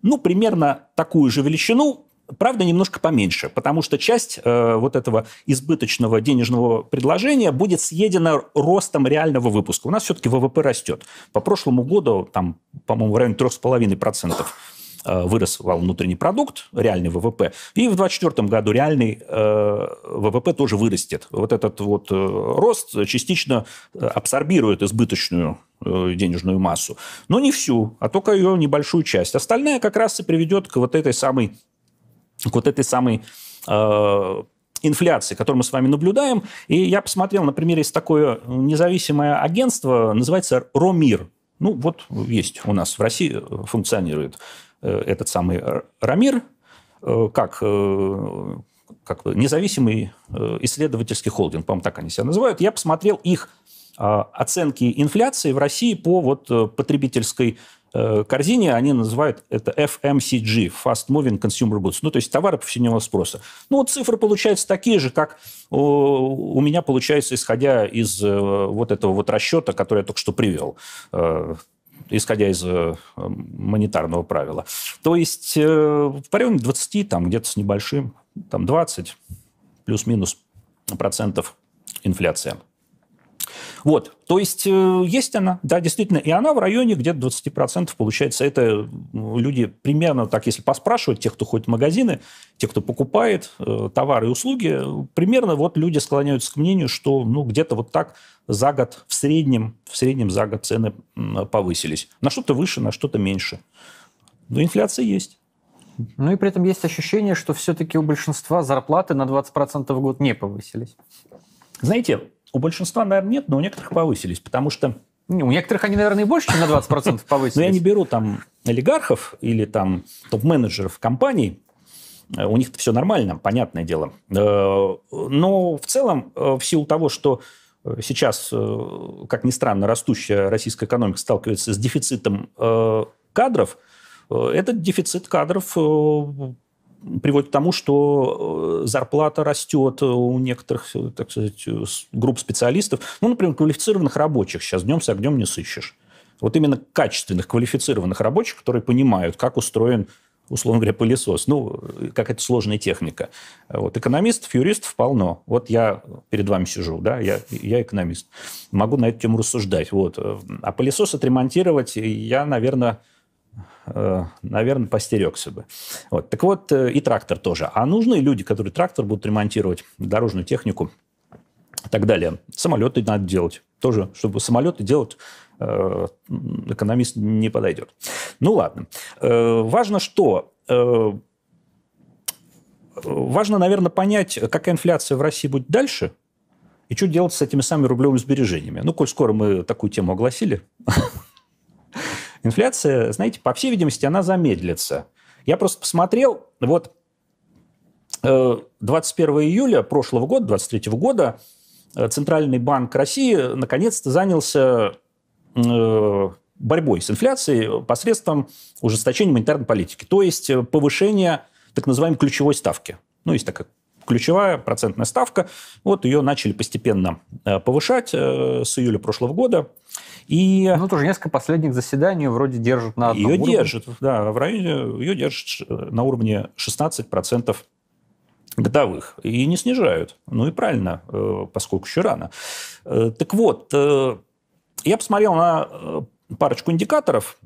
ну, примерно такую же величину, правда, немножко поменьше, потому что часть э, вот этого избыточного денежного предложения будет съедена ростом реального выпуска. У нас все-таки ВВП растет. По прошлому году, там, по-моему, в районе 3,5% э, вырос внутренний продукт, реальный ВВП, и в 2024 году реальный э, ВВП тоже вырастет. Вот этот вот э, рост частично э, абсорбирует избыточную Э, денежную массу. Но не всю, а только ее небольшую часть. Остальная как раз и приведет к вот этой самой, к вот этой самой э, инфляции, которую мы с вами наблюдаем. И я посмотрел, на примере есть такое независимое агентство, называется «Ромир». Ну, вот есть у нас в России функционирует э, этот самый «Ромир», э, как как независимый исследовательский холдинг, по-моему, так они себя называют. Я посмотрел их а, оценки инфляции в России по вот э, потребительской э, корзине, они называют это FMCG, Fast Moving Consumer Goods, ну, то есть товары повседневного спроса. Ну, вот цифры получаются такие же, как у меня получается, исходя из э, вот этого вот расчета, который я только что привел исходя из монетарного правила. То есть в районе 20, там где-то с небольшим, там 20, плюс-минус процентов инфляция. Вот, то есть э, есть она, да, действительно, и она в районе где-то 20%, получается, это э, люди примерно так, если поспрашивать, тех, кто ходит в магазины, тех, кто покупает э, товары и услуги, примерно вот люди склоняются к мнению, что, ну, где-то вот так за год в среднем, в среднем за год цены повысились. На что-то выше, на что-то меньше. Но инфляция есть. Ну и при этом есть ощущение, что все-таки у большинства зарплаты на 20% в год не повысились. Знаете, у большинства, наверное, нет, но у некоторых повысились, потому что... У некоторых они, наверное, и больше, чем на 20% повысились. Но я не беру там олигархов или там топ-менеджеров компаний, э, у них все нормально, понятное дело. Э, но в целом, э, в силу того, что сейчас, как ни странно, растущая российская экономика сталкивается с дефицитом кадров, этот дефицит кадров приводит к тому, что э, зарплата растет э, у некоторых, э, так сказать, групп специалистов. Ну, например, квалифицированных рабочих сейчас днем с огнем не сыщешь. Вот именно качественных, квалифицированных рабочих, которые понимают, как устроен условно говоря, пылесос. Ну, как это сложная техника. Вот. Экономистов, юристов полно. Вот я перед вами сижу, да, я, я экономист. Могу на эту тему рассуждать. Вот. А пылесос отремонтировать я, наверное, Э, наверное, постерегся бы. Вот. Так вот, э, и трактор тоже. А нужны люди, которые трактор будут ремонтировать, дорожную технику и так далее. Самолеты надо делать. Тоже, чтобы самолеты делать, э, экономист не подойдет. Ну ладно. Важно, что важно, наверное, понять, какая инфляция в России будет дальше, и что делать с этими самыми рублевыми сбережениями. Ну, коль скоро мы такую тему огласили, инфляция, знаете, по всей видимости, она замедлится. Я просто посмотрел, вот 21 э, июля прошлого года, 23 года, э, Центральный банк России наконец-то занялся э, борьбой с инфляцией посредством ужесточения монетарной политики, то есть повышения так называемой ключевой ставки. Ну, есть такая ключевая процентная ставка. Вот ее начали постепенно повышать с июля прошлого года. И... Ну, тоже несколько последних заседаний вроде держат на одном Ее уровне. держат, да, в районе, ее держат на уровне 16% годовых. И не снижают. Ну и правильно, э, поскольку еще рано. Э, так вот, э, я посмотрел на парочку индикаторов.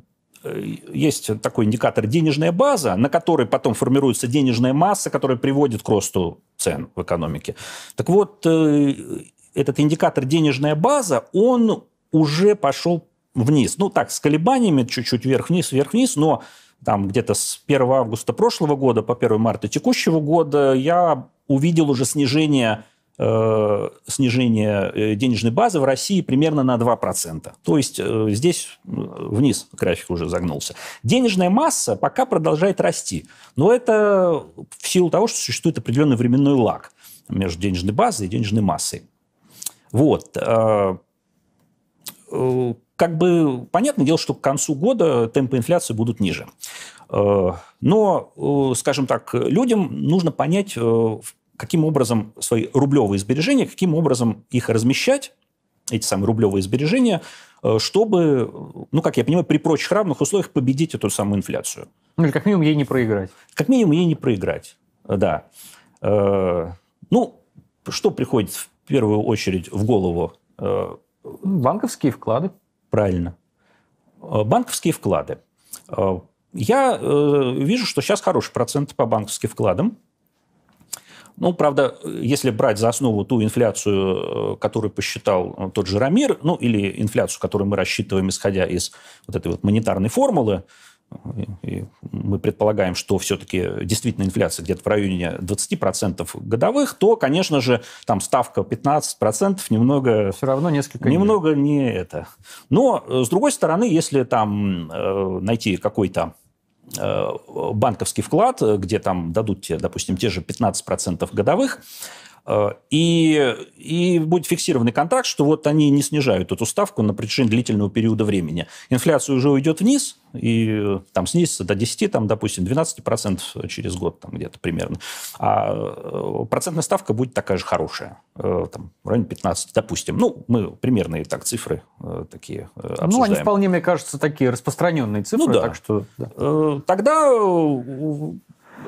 Есть такой индикатор денежная база, на которой потом формируется денежная масса, которая приводит к росту цен в экономике. Так вот, этот индикатор денежная база, он уже пошел вниз. Ну так, с колебаниями чуть-чуть вверх-вниз, вверх-вниз, но там где-то с 1 августа прошлого года по 1 марта текущего года я увидел уже снижение э, снижение э, денежной базы в России примерно на 2%. То есть э, здесь вниз график уже загнулся. Денежная масса пока продолжает расти, но это в силу того, что существует определенный временной лаг между денежной базой и денежной массой. Вот. Э, как бы понятное дело, что к концу года темпы инфляции будут ниже. Э, но, э, скажем так, людям нужно понять, каким образом свои рублевые сбережения, каким образом их размещать, эти самые рублевые сбережения, чтобы, ну, как я понимаю, при прочих равных условиях победить эту самую инфляцию. Ну, или как минимум ей не проиграть. Как минимум ей не проиграть, да. Ну, что приходит в первую очередь в голову Банковские вклады. Правильно. Э, банковские вклады. Э, я э, вижу, что сейчас хороший процент по банковским вкладам. Ну, правда, если брать за основу ту инфляцию, которую посчитал тот же Рамир, ну, или инфляцию, которую мы рассчитываем, исходя из вот этой вот монетарной формулы, и мы предполагаем, что все-таки действительно инфляция где-то в районе 20% годовых, то, конечно же, там ставка 15% немного... Все равно несколько... Немного дней. не это. Но, э, с другой стороны, если там э, найти какой-то э, банковский вклад, э, где там дадут тебе, допустим, те же 15% годовых, Э, и, и будет фиксированный контракт, что вот они не снижают эту ставку на протяжении длительного периода времени. Инфляция уже уйдет вниз, и э, там снизится до 10, там, допустим, 12% э, через год там где-то примерно. А процентная ставка будет такая же хорошая, там, в районе 15, допустим. Ну, мы примерные так цифры такие обсуждаем. Ну, они вполне, мне кажется, такие распространенные цифры. Ну, да. так что, да. Тогда,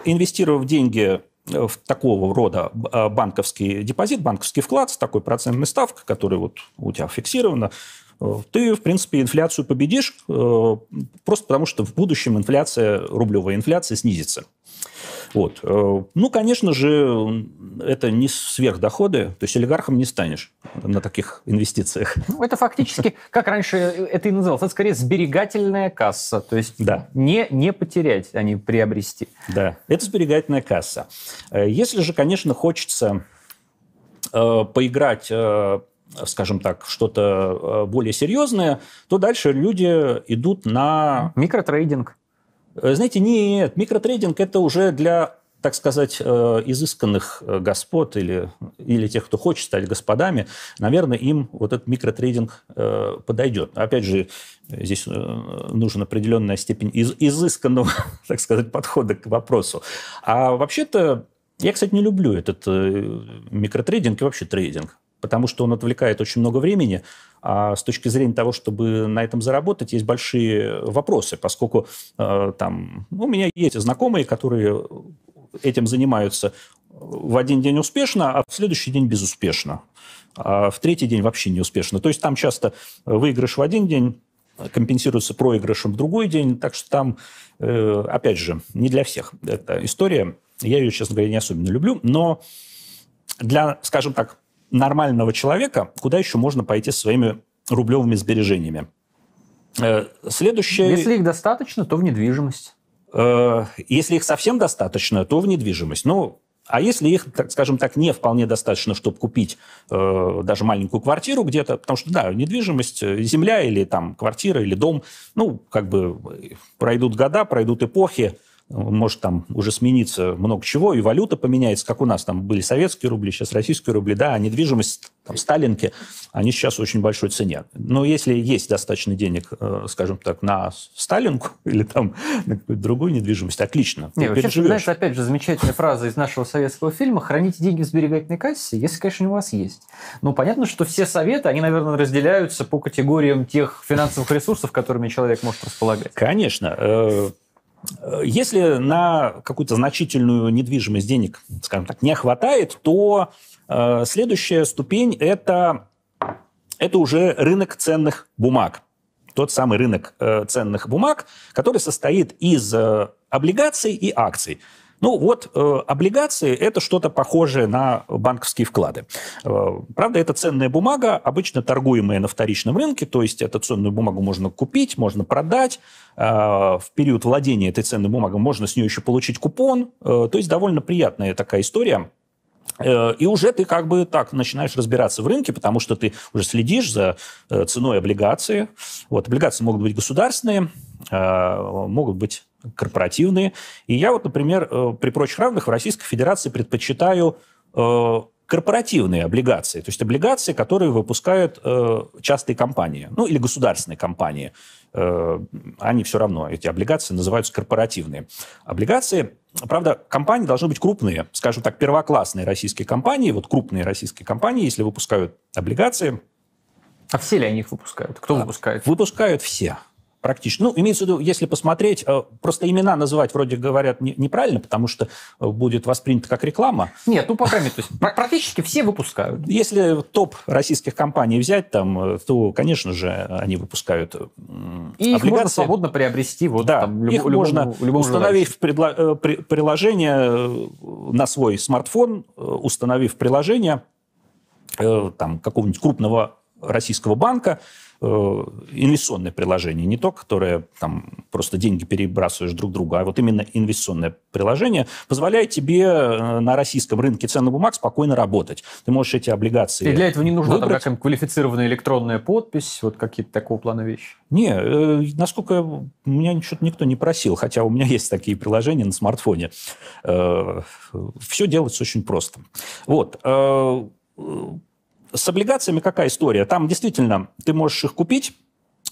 инвестировав деньги Э, в такого рода э, банковский депозит, банковский вклад с такой процентной ставкой, которая вот у тебя фиксирована, э, ты, в принципе, инфляцию победишь, просто потому что в будущем инфляция, рублевая инфляция снизится. Вот. Э, ну, конечно же, это не сверхдоходы, то есть олигархом не станешь на таких инвестициях. Ну, это фактически, как раньше это и называлось, это скорее сберегательная касса, то есть да. не, не потерять, а не приобрести. Да, это сберегательная касса. Э, если же, конечно, хочется э, поиграть скажем так, что-то более серьезное, то дальше люди идут на... Микротрейдинг. Э, знаете, нет, микротрейдинг это уже для так сказать, э, изысканных э, господ или, или тех, кто хочет стать господами, наверное, им вот этот микротрейдинг подойдет. Опять же, здесь нужен определенная степень из, изысканного, так сказать, подхода к вопросу. А вообще-то, я, кстати, не люблю этот микротрейдинг и вообще трейдинг, потому что он отвлекает очень много времени а с точки зрения того, чтобы на этом заработать, есть большие вопросы, поскольку э, там ну, у меня есть знакомые, которые этим занимаются в один день успешно, а в следующий день безуспешно. А в третий день вообще не успешно. То есть там часто выигрыш в один день компенсируется проигрышем в другой день, так что там, э, опять же, не для всех эта история. Я ее, честно говоря, не особенно люблю, но для, скажем так, нормального человека, куда еще можно пойти своими рублевыми сбережениями? Э, Следующее... Если их достаточно, то в недвижимость. Э, если их совсем достаточно, то в недвижимость. Ну, а если их, так, скажем так, не вполне достаточно, чтобы купить э, даже маленькую квартиру где-то, потому что, да, недвижимость, э, земля или там квартира или дом, ну, как бы пройдут года, пройдут эпохи, может там уже смениться много чего, и валюта поменяется, как у нас там были советские рубли, сейчас российские рубли, да, а недвижимость, там, сталинки, они сейчас в очень большой цене. Но если есть достаточно денег, э, скажем так, на сталинку или там на какую-то другую недвижимость, отлично, Не, вообще, знаешь, опять же, замечательная фраза из нашего советского фильма «Храните деньги в сберегательной кассе, если, конечно, у вас есть». Ну, понятно, что все советы, они, наверное, разделяются по категориям тех финансовых ресурсов, которыми человек может располагать. Конечно. Э, если на какую-то значительную недвижимость денег, скажем так, не хватает, то э, следующая ступень это, это уже рынок ценных бумаг. Тот самый рынок э, ценных бумаг, который состоит из э, облигаций и акций. Ну вот, э, облигации – это что-то похожее на банковские вклады. Э, правда, это ценная бумага, обычно торгуемая на вторичном рынке, то есть эту ценную бумагу можно купить, можно продать. Э, в период владения этой ценной бумагой можно с нее еще получить купон. Э, то есть довольно приятная такая история. Э, и уже ты как бы так начинаешь разбираться в рынке, потому что ты уже следишь за э, ценой облигации. Вот, облигации могут быть государственные, э, могут быть корпоративные. И я вот, например, э, при прочих равных в Российской Федерации предпочитаю э, корпоративные облигации, то есть облигации, которые выпускают э, частые компании, ну или государственные компании, они все равно, эти облигации называются корпоративные. Облигации, правда, компании должны быть крупные, скажем так, первоклассные российские компании, вот крупные российские компании, если выпускают облигации. А все ли они их выпускают? Кто а, выпускает? Выпускают все практически. Ну, имеется в виду, если посмотреть, э, просто имена называть вроде говорят не, неправильно, потому что э, будет воспринято как реклама. Нет, ну, по крайней мере, то есть практически все выпускают. Если топ российских компаний взять там, э, то, конечно же, они выпускают И их можно свободно приобрести вот да, там их любому, можно любому установив в предло... при... приложение на свой смартфон, установив приложение там какого-нибудь крупного российского банка, Э, инвестиционное приложение, не то, которое там просто деньги перебрасываешь друг друга, а вот именно инвестиционное приложение позволяет тебе э, на российском рынке ценных бумаг спокойно работать. Ты можешь эти облигации И для этого не нужна выбрать. там квалифицированная электронная подпись, вот какие-то такого плана вещи? Не, э, насколько меня что-то никто не просил, хотя у меня есть такие приложения на смартфоне. Э, все делается очень просто. Вот. Э, с облигациями какая история? Там действительно ты можешь их купить,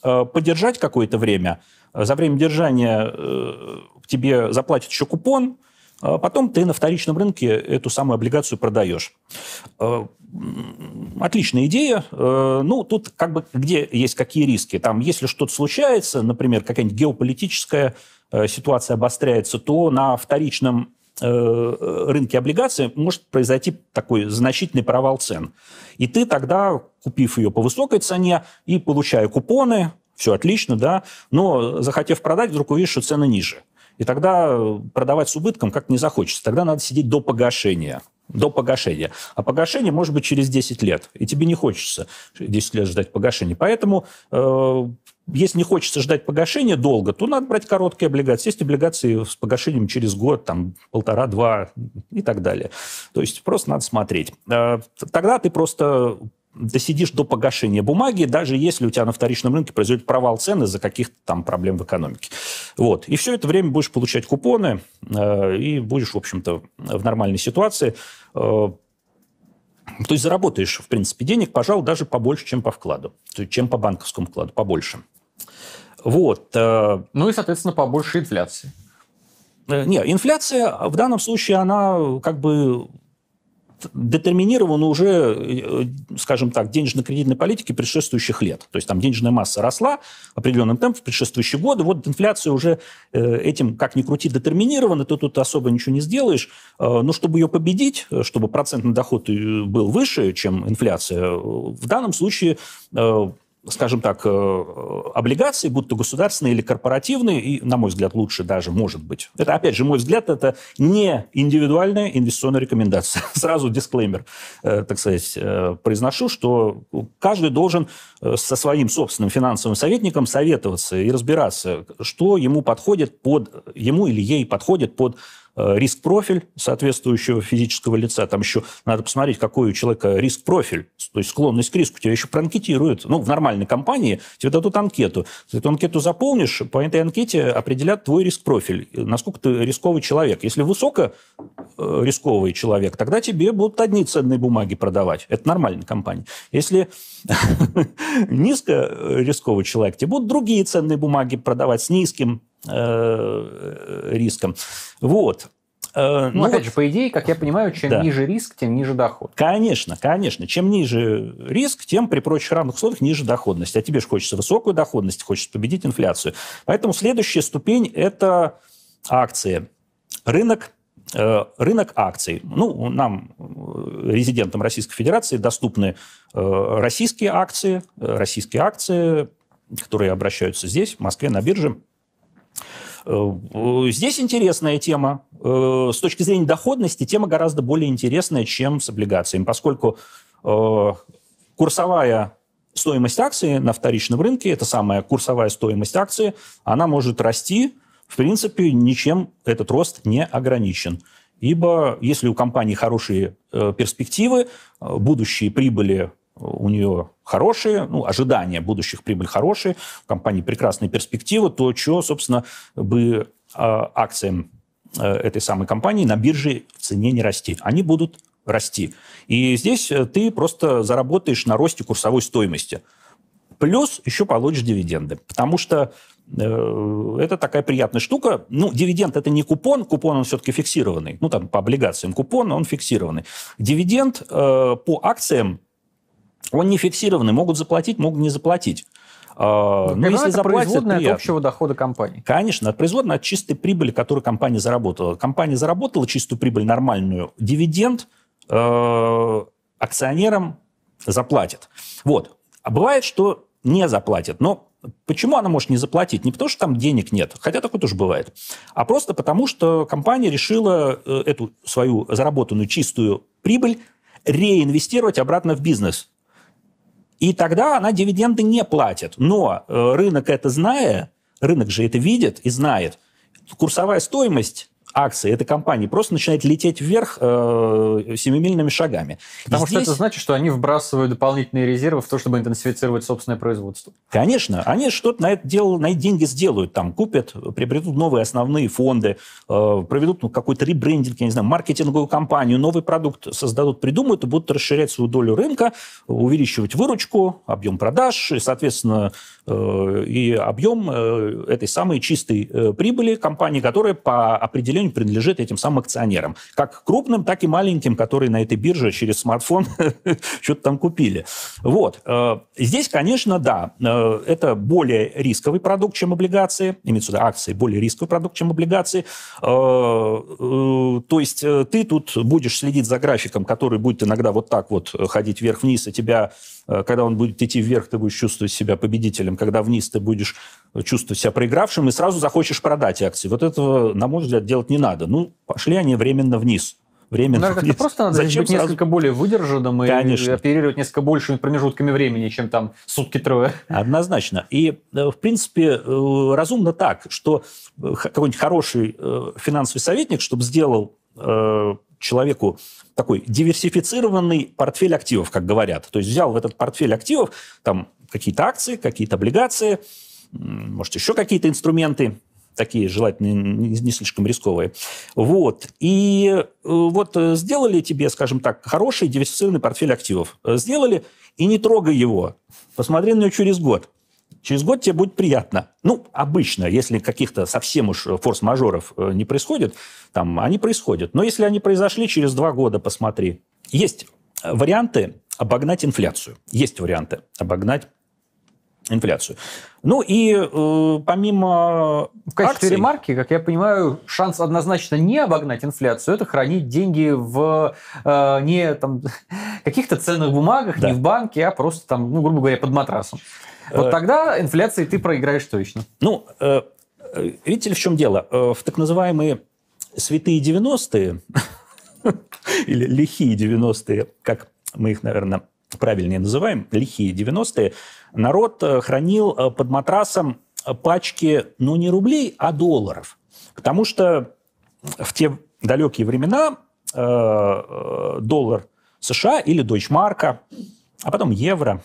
э, подержать какое-то время. Э, за время держания э, тебе заплатят еще купон, Потом ты на вторичном рынке эту самую облигацию продаешь. Отличная идея. Ну, тут как бы где есть какие риски? Там, если что-то случается, например, какая-нибудь геополитическая ситуация обостряется, то на вторичном Э, рынке облигаций может произойти такой значительный провал цен. И ты тогда, купив ее по высокой цене и получая купоны, все отлично, да, но захотев продать, вдруг увидишь, что цены ниже. И тогда э, продавать с убытком как не захочется. Тогда надо сидеть до погашения. До погашения. А погашение может быть через 10 лет. И тебе не хочется 10 лет ждать погашения. Поэтому э, если не хочется ждать погашения долго, то надо брать короткие облигации. Есть облигации с погашением через год, там, полтора-два и так далее. То есть просто надо смотреть. А, тогда ты просто досидишь до погашения бумаги, даже если у тебя на вторичном рынке произойдет провал цены за каких-то там проблем в экономике. Вот. И все это время будешь получать купоны, а, и будешь, в общем-то, в нормальной ситуации. А, то есть заработаешь, в принципе, денег, пожалуй, даже побольше, чем по вкладу, чем по банковскому вкладу, побольше. Вот. Э, ну и, соответственно, побольше инфляции. Э, не, инфляция в данном случае, она как бы детерминирована уже, э, скажем так, денежно-кредитной политикой предшествующих лет. То есть там денежная масса росла определенным темпом в предшествующие годы. Вот инфляция уже этим, как ни крути, детерминирована, ты тут особо ничего не сделаешь. Но чтобы ее победить, чтобы процентный доход был выше, чем инфляция, в данном случае скажем так, э, облигации, будь то государственные или корпоративные, и, на мой взгляд, лучше даже, может быть. Это, опять же, мой взгляд, это не индивидуальная инвестиционная рекомендация. Сразу дисклеймер, э, так сказать, э, произношу, что каждый должен со своим собственным финансовым советником советоваться и разбираться, что ему подходит под, ему или ей подходит под Э, риск-профиль соответствующего физического лица. Там еще надо посмотреть, какой у человека риск-профиль, то есть склонность к риску. Тебя еще проанкетируют. Ну, в нормальной компании тебе дадут анкету. Ты эту анкету заполнишь, по этой анкете определят твой риск-профиль, насколько ты рисковый человек. Если высоко э, рисковый человек, тогда тебе будут одни ценные бумаги продавать. Это нормальная компания. Если низко э, рисковый человек, тебе будут другие ценные бумаги продавать с низким Э, риском. Вот. Э, ну, ну опять вот, же, по идее, как я понимаю, чем да. ниже риск, тем ниже доход. Конечно, конечно. Чем ниже риск, тем при прочих равных условиях ниже доходность. А тебе же хочется высокую доходность, хочется победить инфляцию. Поэтому следующая ступень – это акции. Рынок э, рынок акций. Ну, нам, резидентам Российской Федерации, доступны российские акции, российские акции, которые обращаются здесь, в Москве, на бирже – Э, здесь интересная тема. Э, с точки зрения доходности тема гораздо более интересная, чем с облигациями, поскольку э, курсовая стоимость акции на вторичном рынке, это самая курсовая стоимость акции, она может расти, в принципе, ничем этот рост не ограничен. Ибо если у компании хорошие перспективы, будущие прибыли у нее хорошие, ну, ожидания будущих прибыль хорошие, у компании прекрасные перспективы, то, что, собственно, бы а, акциям э, этой самой компании на бирже в цене не расти. Они будут расти. И здесь э, ты просто заработаешь на росте курсовой стоимости. Плюс еще получишь дивиденды. Потому что э, это такая приятная штука. Ну, дивиденд – это не купон. Купон, он все-таки фиксированный. Ну, там, по облигациям купон, он фиксированный. Дивиденд э, по акциям он не фиксированный. Могут заплатить, могут не заплатить. Но а, ну, ну если это заплатят, производная это от общего дохода компании. Конечно, от производной, от чистой прибыли, которую компания заработала. Компания заработала чистую прибыль нормальную, дивиденд э, акционерам заплатит. Вот. А бывает, что не заплатит. Но почему она может не заплатить? Не потому, что там денег нет, хотя такое тоже бывает, а просто потому, что компания решила э, эту свою заработанную чистую прибыль реинвестировать обратно в бизнес – и тогда она дивиденды не платит. Но э, рынок это зная, рынок же это видит и знает, курсовая стоимость акции этой компании просто начинает лететь вверх э, семимильными шагами. Потому Здесь... что это значит, что они вбрасывают дополнительные резервы в то, чтобы интенсифицировать собственное производство. Конечно. Они что-то на это дело, на эти деньги сделают. Там купят, приобретут новые основные фонды, э, проведут ну, какой-то ребрендинг, я не знаю, маркетинговую кампанию, новый продукт создадут, придумают и будут расширять свою долю рынка, увеличивать выручку, объем продаж и, соответственно, э, и объем э, этой самой чистой э, прибыли компании, которая по определению подразделению принадлежит этим самым акционерам. Как крупным, так и маленьким, которые на этой бирже через смартфон что-то там купили. Вот. Э, здесь, конечно, да, э, это более рисковый продукт, чем облигации. Имеется в виду акции, более рисковый продукт, чем облигации. Э, то есть ты тут будешь следить за графиком, который будет иногда вот так вот ходить вверх-вниз, и тебя Э, когда он будет идти вверх, ты будешь чувствовать себя победителем. Когда вниз, ты будешь чувствовать себя проигравшим и сразу захочешь продать акции. Вот этого, на мой взгляд, делать не надо. Ну, пошли они временно вниз временно. Ну, это просто надо Зачем быть сразу... несколько более выдержанным Конечно. и оперировать несколько большими промежутками времени, чем там сутки трое. Однозначно. И, э, в принципе, э, разумно так, что какой-нибудь хороший финансовый советник, чтобы сделал человеку такой диверсифицированный портфель активов, как говорят. То есть взял в этот портфель активов там какие-то акции, какие-то облигации, может, еще какие-то инструменты, такие желательно не слишком рисковые. Вот. И э, вот э, сделали тебе, скажем так, хороший диверсифицированный портфель активов. Э, сделали и не трогай его. Посмотри на него через год через год тебе будет приятно. Ну, обычно, если каких-то совсем уж э, форс-мажоров э, не происходит, там они происходят. Но если они произошли, через два года посмотри. Есть э, варианты обогнать инфляцию. Есть варианты обогнать инфляцию. Ну и э, помимо В качестве акций, ремарки, как я понимаю, шанс однозначно не обогнать инфляцию – это хранить деньги в э, не там, каких-то ценных бумагах, да. не в банке, а просто там, ну, грубо говоря, под матрасом. Вот э... тогда инфляции ты проиграешь точно. Ну, э, э, видите ли, в чем дело? Э, в так называемые святые 90-е или лихие 90-е, как мы их, наверное, правильнее называем, лихие 90-е, народ э, хранил э, под матрасом э, пачки, ну, не рублей, а долларов. Потому что в те далекие времена доллар США или дойчмарка, а потом евро,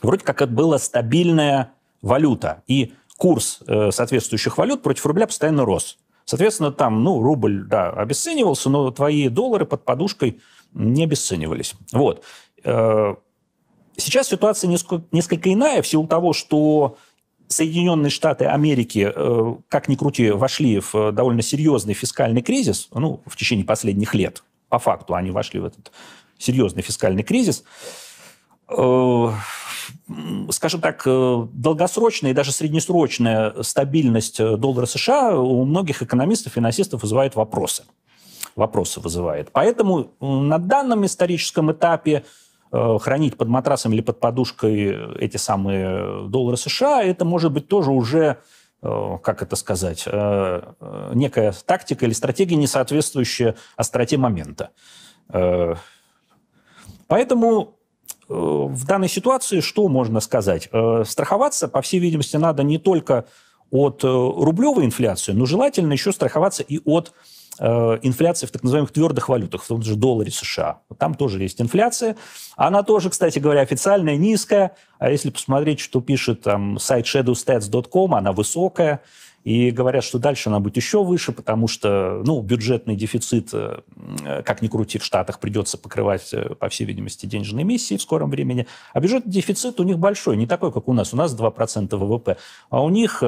вроде как это была стабильная валюта. И курс соответствующих валют против рубля постоянно рос. Соответственно, там, ну, рубль, да, обесценивался, но твои доллары под подушкой не обесценивались. Вот. Э, сейчас ситуация несколько иная в силу того, что Соединенные Штаты Америки, э, как ни крути, вошли в э, довольно серьезный фискальный кризис, ну, в течение последних лет, по факту они вошли в этот серьезный фискальный кризис. Скажем так, долгосрочная и даже среднесрочная стабильность доллара США у многих экономистов, и финансистов вызывает вопросы. Вопросы вызывает. Поэтому на данном историческом этапе Э, хранить под матрасом или под подушкой эти самые доллары США, это может быть тоже уже э, как это сказать, э, некая тактика или стратегия, не соответствующая остроте момента. Поэтому в данной ситуации что можно сказать? Страховаться, по всей видимости, надо не только от рублевой инфляции, но желательно еще страховаться и от Э, инфляции в так называемых твердых валютах, в том же долларе США. Там тоже есть инфляция. Она тоже, кстати говоря, официальная, низкая. А если посмотреть, что пишет там, сайт shadowstats.com, она высокая. И говорят, что дальше она будет еще выше, потому что ну, бюджетный дефицит, э, э, как ни крути, в Штатах придется покрывать, по всей видимости, денежные миссии в скором времени. А бюджетный дефицит у них большой, не такой, как у нас. У нас 2% ВВП, а у них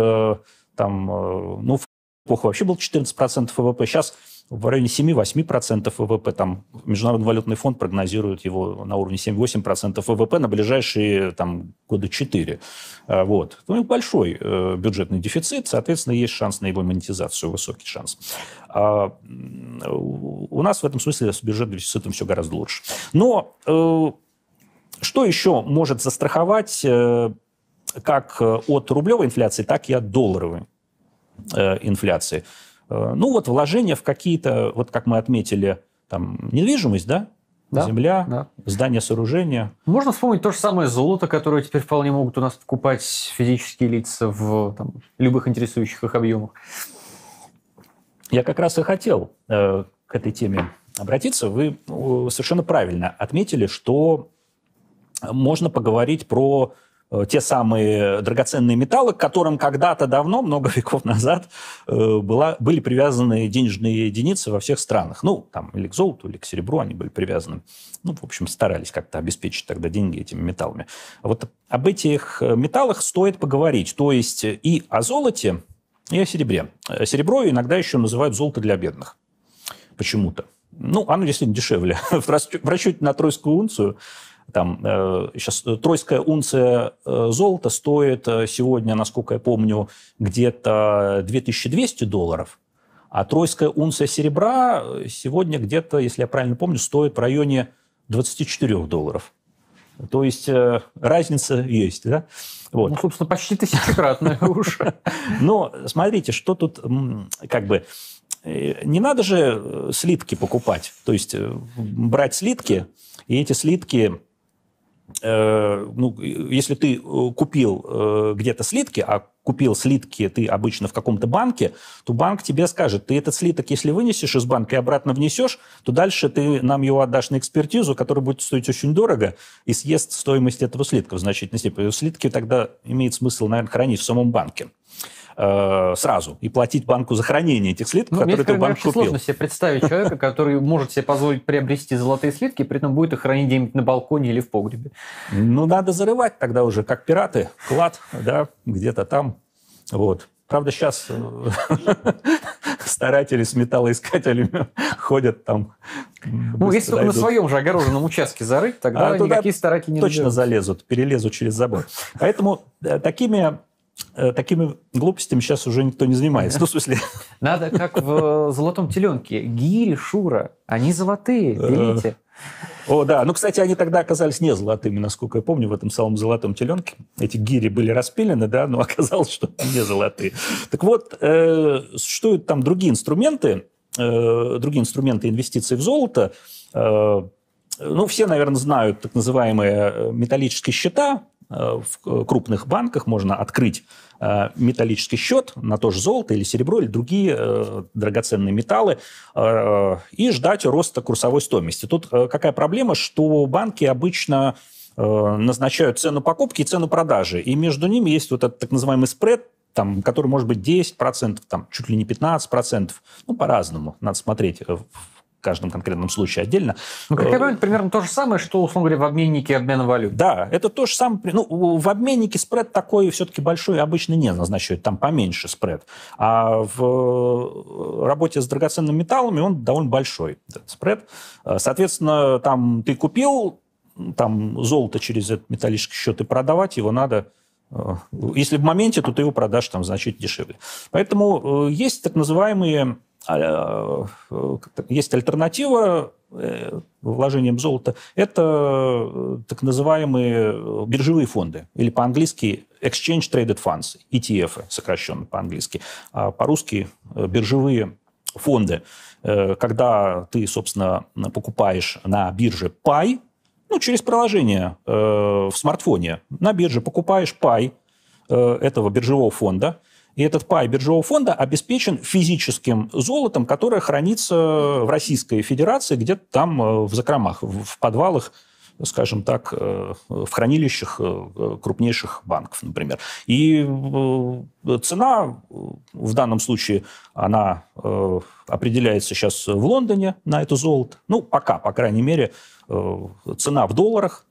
там, ну, эпоха вообще был 14% ВВП, сейчас в районе 7-8% ВВП. Там Международный валютный фонд прогнозирует его на уровне 7-8% ВВП на ближайшие там, года 4. А, вот. У ну, большой э, бюджетный дефицит, соответственно, есть шанс на его монетизацию, высокий шанс. А у нас в этом смысле с бюджетным дефицитом все гораздо лучше. Но э, что еще может застраховать э, как от рублевой инфляции, так и от долларовой Э, инфляции. Э, ну вот вложения в какие-то, вот как мы отметили, там недвижимость, да, да, земля, да. здание, сооружение. Можно вспомнить то же самое золото, которое теперь вполне могут у нас покупать физические лица в там, любых интересующих их объемах. Я как раз и хотел э, к этой теме обратиться. Вы ну, совершенно правильно отметили, что можно поговорить про Э, те самые драгоценные металлы, к которым когда-то давно, много веков назад, э, была, были привязаны денежные единицы во всех странах. Ну, там, или к золоту, или к серебру они были привязаны. Ну, в общем, старались как-то обеспечить тогда деньги этими металлами. А вот об этих э, металлах стоит поговорить. То есть и о золоте, и о серебре. Серебро иногда еще называют золото для бедных. Почему-то. Ну, оно действительно дешевле. В расчете на тройскую унцию там сейчас э, э, тройская унция э, золота стоит сегодня, насколько я помню, где-то 2200 долларов, а тройская унция серебра сегодня где-то, если я правильно помню, стоит в районе 24 долларов. То есть разница есть, да? Вот. Ну, собственно, почти тысячекратная уже. Но смотрите, что тут как бы... Не надо же слитки покупать. То есть брать слитки, и эти слитки Э, ну, если ты э, купил э, где-то слитки, а купил слитки ты обычно в каком-то банке, то банк тебе скажет, ты этот слиток, если вынесешь из банка и обратно внесешь, то дальше ты нам его отдашь на экспертизу, которая будет стоить очень дорого и съест стоимость этого слитка в значительной степени. Слитки тогда имеет смысл, наверное, хранить в самом банке. Э, сразу и платить банку за хранение этих слитков, ну, которые ты банк купил. сложно себе представить человека, который может себе позволить приобрести золотые слитки, при этом будет их хранить где-нибудь на балконе или в погребе. Ну, надо зарывать тогда уже, как пираты, клад, да, где-то там. Вот. Правда, сейчас э, старатели с металлоискателями ходят там. Ну, если только на своем же огороженном участке зарыть, тогда а никакие старатели не Точно залезут, перелезут через забор. Поэтому э, такими Э, такими глупостями сейчас уже никто не занимается. Ну, в смысле... Надо как в э, «Золотом теленке». Гири, Шура, они золотые, берите. Э. О, да. Ну, кстати, они тогда оказались не золотыми, насколько я помню, в этом самом «Золотом теленке». Эти гири были распилены, да, но оказалось, что не золотые. Так вот, э, существуют там другие инструменты, другие инструменты инвестиций в золото. ну, все, наверное, знают так называемые металлические счета, Э, в крупных банках можно открыть э, металлический счет на то же золото или серебро или другие э, драгоценные металлы и ждать роста курсовой стоимости. Тут какая проблема, что банки обычно назначают цену покупки и цену продажи. И между ними есть вот этот так называемый спред, там, который может быть 10%, там, чуть ли не 15%, ну, по-разному, надо смотреть, каждом конкретном случае отдельно. Ну, как я э, понимаю, примерно то же самое, что, условно говоря, в обменнике обмена валют. Да, это то же самое. Ну, в обменнике спред такой все-таки большой обычно не назначают, там поменьше спред. А в э, работе с драгоценными металлами он довольно большой, этот спред. Э, соответственно, там ты купил там золото через этот металлический счет и продавать его надо если в моменте, то ты его продашь там значительно дешевле. Поэтому есть так называемые а, э, э, есть альтернатива э, вложениям золота, это так называемые биржевые фонды, или по-английски Exchange Traded Funds, ETF, сокращенно по-английски, а по-русски биржевые фонды, когда ты, собственно, покупаешь на бирже пай, ну, через приложение в смартфоне, на бирже покупаешь пай этого биржевого фонда – и этот пай биржевого фонда обеспечен физическим золотом, которое хранится в Российской Федерации, где-то там э, в закромах, в подвалах скажем так, э, в хранилищах э, крупнейших банков, например. И цена в данном случае, она определяется сейчас в Лондоне на это золото. Ну, пока, по крайней мере, цена в долларах,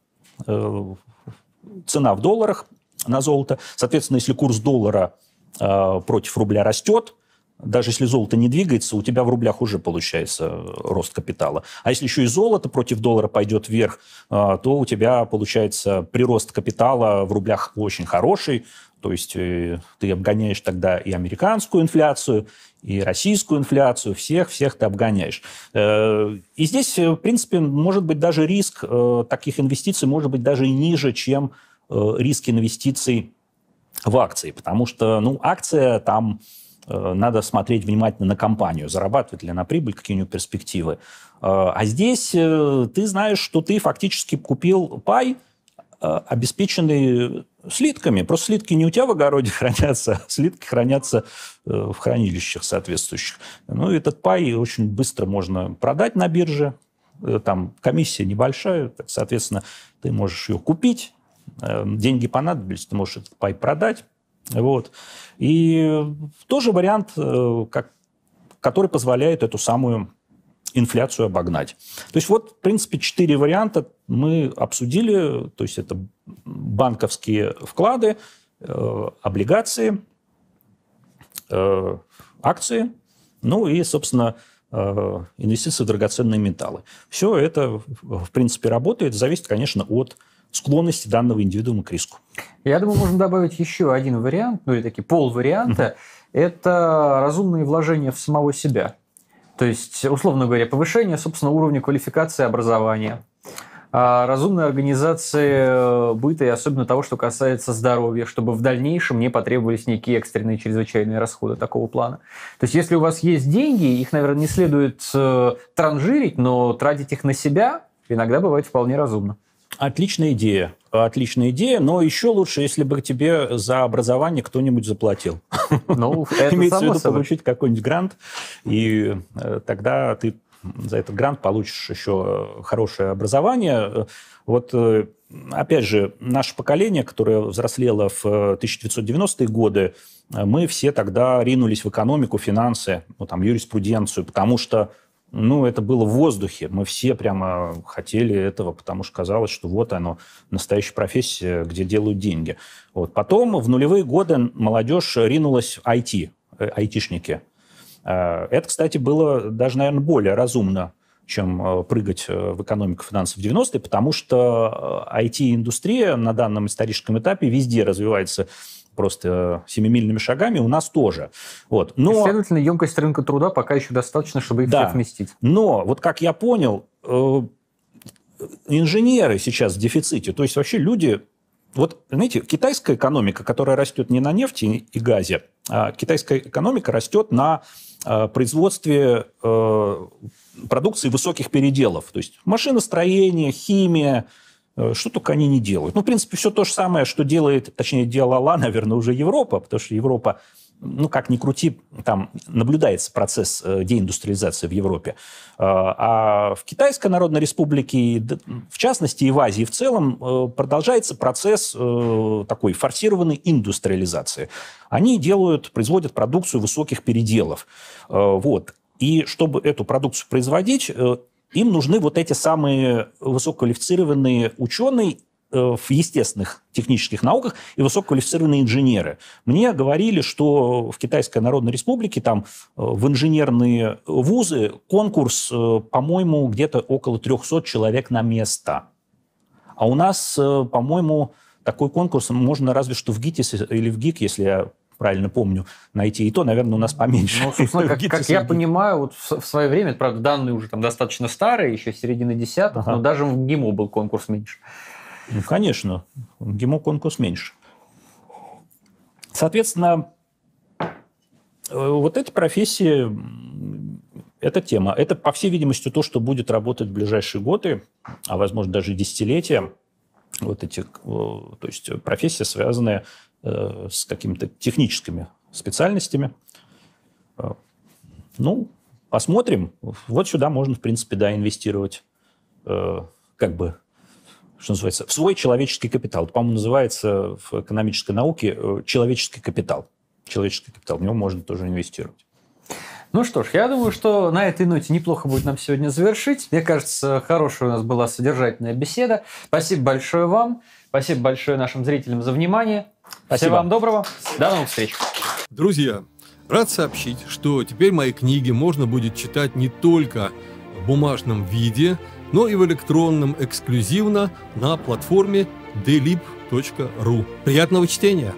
цена в долларах на золото. Соответственно, если курс доллара Э, против рубля растет, даже если золото не двигается, у тебя в рублях уже получается э, рост капитала. А если еще и золото против доллара пойдет вверх, э, то у тебя получается прирост капитала в рублях очень хороший. То есть ты обгоняешь тогда и американскую инфляцию, и российскую инфляцию, всех-всех ты обгоняешь. И здесь, в принципе, может быть даже риск таких инвестиций может быть даже и ниже, чем риск инвестиций в акции, потому что, ну, акция там э, надо смотреть внимательно на компанию, зарабатывает ли она прибыль, какие у нее перспективы. Э, а здесь э, ты знаешь, что ты фактически купил пай, обеспеченный слитками. Просто слитки не у тебя в огороде хранятся, а слитки хранятся в хранилищах соответствующих. Ну, этот пай очень быстро можно продать на бирже. Там комиссия небольшая, соответственно, ты можешь ее купить, Эм, деньги понадобились, ты можешь этот пай продать. Вот. И тоже вариант, э, как, который позволяет эту самую инфляцию обогнать. То есть вот, в принципе, четыре варианта мы обсудили. То есть это банковские вклады, э, облигации, э, акции, ну и, собственно, э, инвестиции в драгоценные металлы. Все это, в принципе, работает. Зависит, конечно, от склонности данного индивидуума к риску. Я думаю, можно добавить еще один вариант, ну или такие полварианта. Угу. Это разумные вложения в самого себя. То есть, условно говоря, повышение, собственно, уровня квалификации образования, а, разумная организация э, быта и особенно того, что касается здоровья, чтобы в дальнейшем не потребовались некие экстренные чрезвычайные расходы такого плана. То есть, если у вас есть деньги, их, наверное, не следует э, транжирить, но тратить их на себя иногда бывает вполне разумно. Отличная идея. Отличная идея, но еще лучше, если бы тебе за образование кто-нибудь заплатил. Ну, Имеется в виду собой. получить какой-нибудь грант, и э, тогда ты за этот грант получишь еще хорошее образование. Вот, э, опять же, наше поколение, которое взрослело в 1990-е э, годы, мы все тогда ринулись в экономику, финансы, ну, там, юриспруденцию, потому что ну, это было в воздухе. Мы все прямо хотели этого, потому что казалось, что вот оно, настоящая профессия, где делают деньги. Вот. Потом в нулевые годы молодежь ринулась в IT, э, айтишники. Э, это, кстати, было даже, наверное, более разумно, чем э, прыгать в экономику финансов в 90-е, потому что IT-индустрия на данном историческом этапе везде развивается просто семимильными шагами, у нас тоже. Вот. Но... следовательно, емкость рынка труда пока еще достаточно, чтобы их да. всех вместить. Но, вот как я понял, э, инженеры сейчас в дефиците. То есть вообще люди... Вот, знаете, китайская экономика, которая растет не на нефти и газе, а китайская экономика растет на э, производстве э, продукции высоких переделов. То есть машиностроение, химия, Э, что только они не делают. Ну, в принципе, все то же самое, что делает, точнее, делала, наверное, уже Европа, потому что Европа, ну, как ни крути, там наблюдается процесс э, деиндустриализации в Европе. Э, а в Китайской Народной Республике, в частности, и в Азии в целом, продолжается процесс такой форсированной индустриализации. Они делают, производят продукцию высоких переделов. Вот. И чтобы эту продукцию производить, им нужны вот эти самые высококвалифицированные ученые э, в естественных технических науках и высококвалифицированные инженеры. Мне говорили, что в Китайской Народной Республике там э, в инженерные вузы конкурс, э, по-моему, где-то около 300 человек на место. А у нас, по-моему, такой конкурс можно разве что в ГИТИС или в ГИК, если я правильно помню, найти. И то, наверное, у нас поменьше. Ну, собственно, как, как я понимаю, вот в, свое время, правда, данные уже там достаточно старые, еще середины десятых, ага. но даже в ГИМО был конкурс меньше. Ну, конечно, в ГИМО конкурс меньше. Соответственно, э, вот эти профессии, эта тема, это, по всей видимости, то, что будет работать в ближайшие годы, а, возможно, даже десятилетия. Вот эти, то есть э, профессии, связанные Э, с какими-то техническими специальностями. Э, ну, посмотрим. Вот сюда можно, в принципе, да, инвестировать э, как бы что называется, в свой человеческий капитал. Это, по-моему, называется в экономической науке человеческий капитал. Человеческий капитал, в него можно тоже инвестировать. Ну что ж, я думаю, что на этой ноте неплохо будет нам сегодня завершить. Мне кажется, хорошая у нас была содержательная беседа. Спасибо большое вам. Спасибо большое нашим зрителям за внимание. Спасибо. Всего вам доброго. До новых встреч. Друзья, рад сообщить, что теперь мои книги можно будет читать не только в бумажном виде, но и в электронном эксклюзивно на платформе delib.ru. Приятного чтения!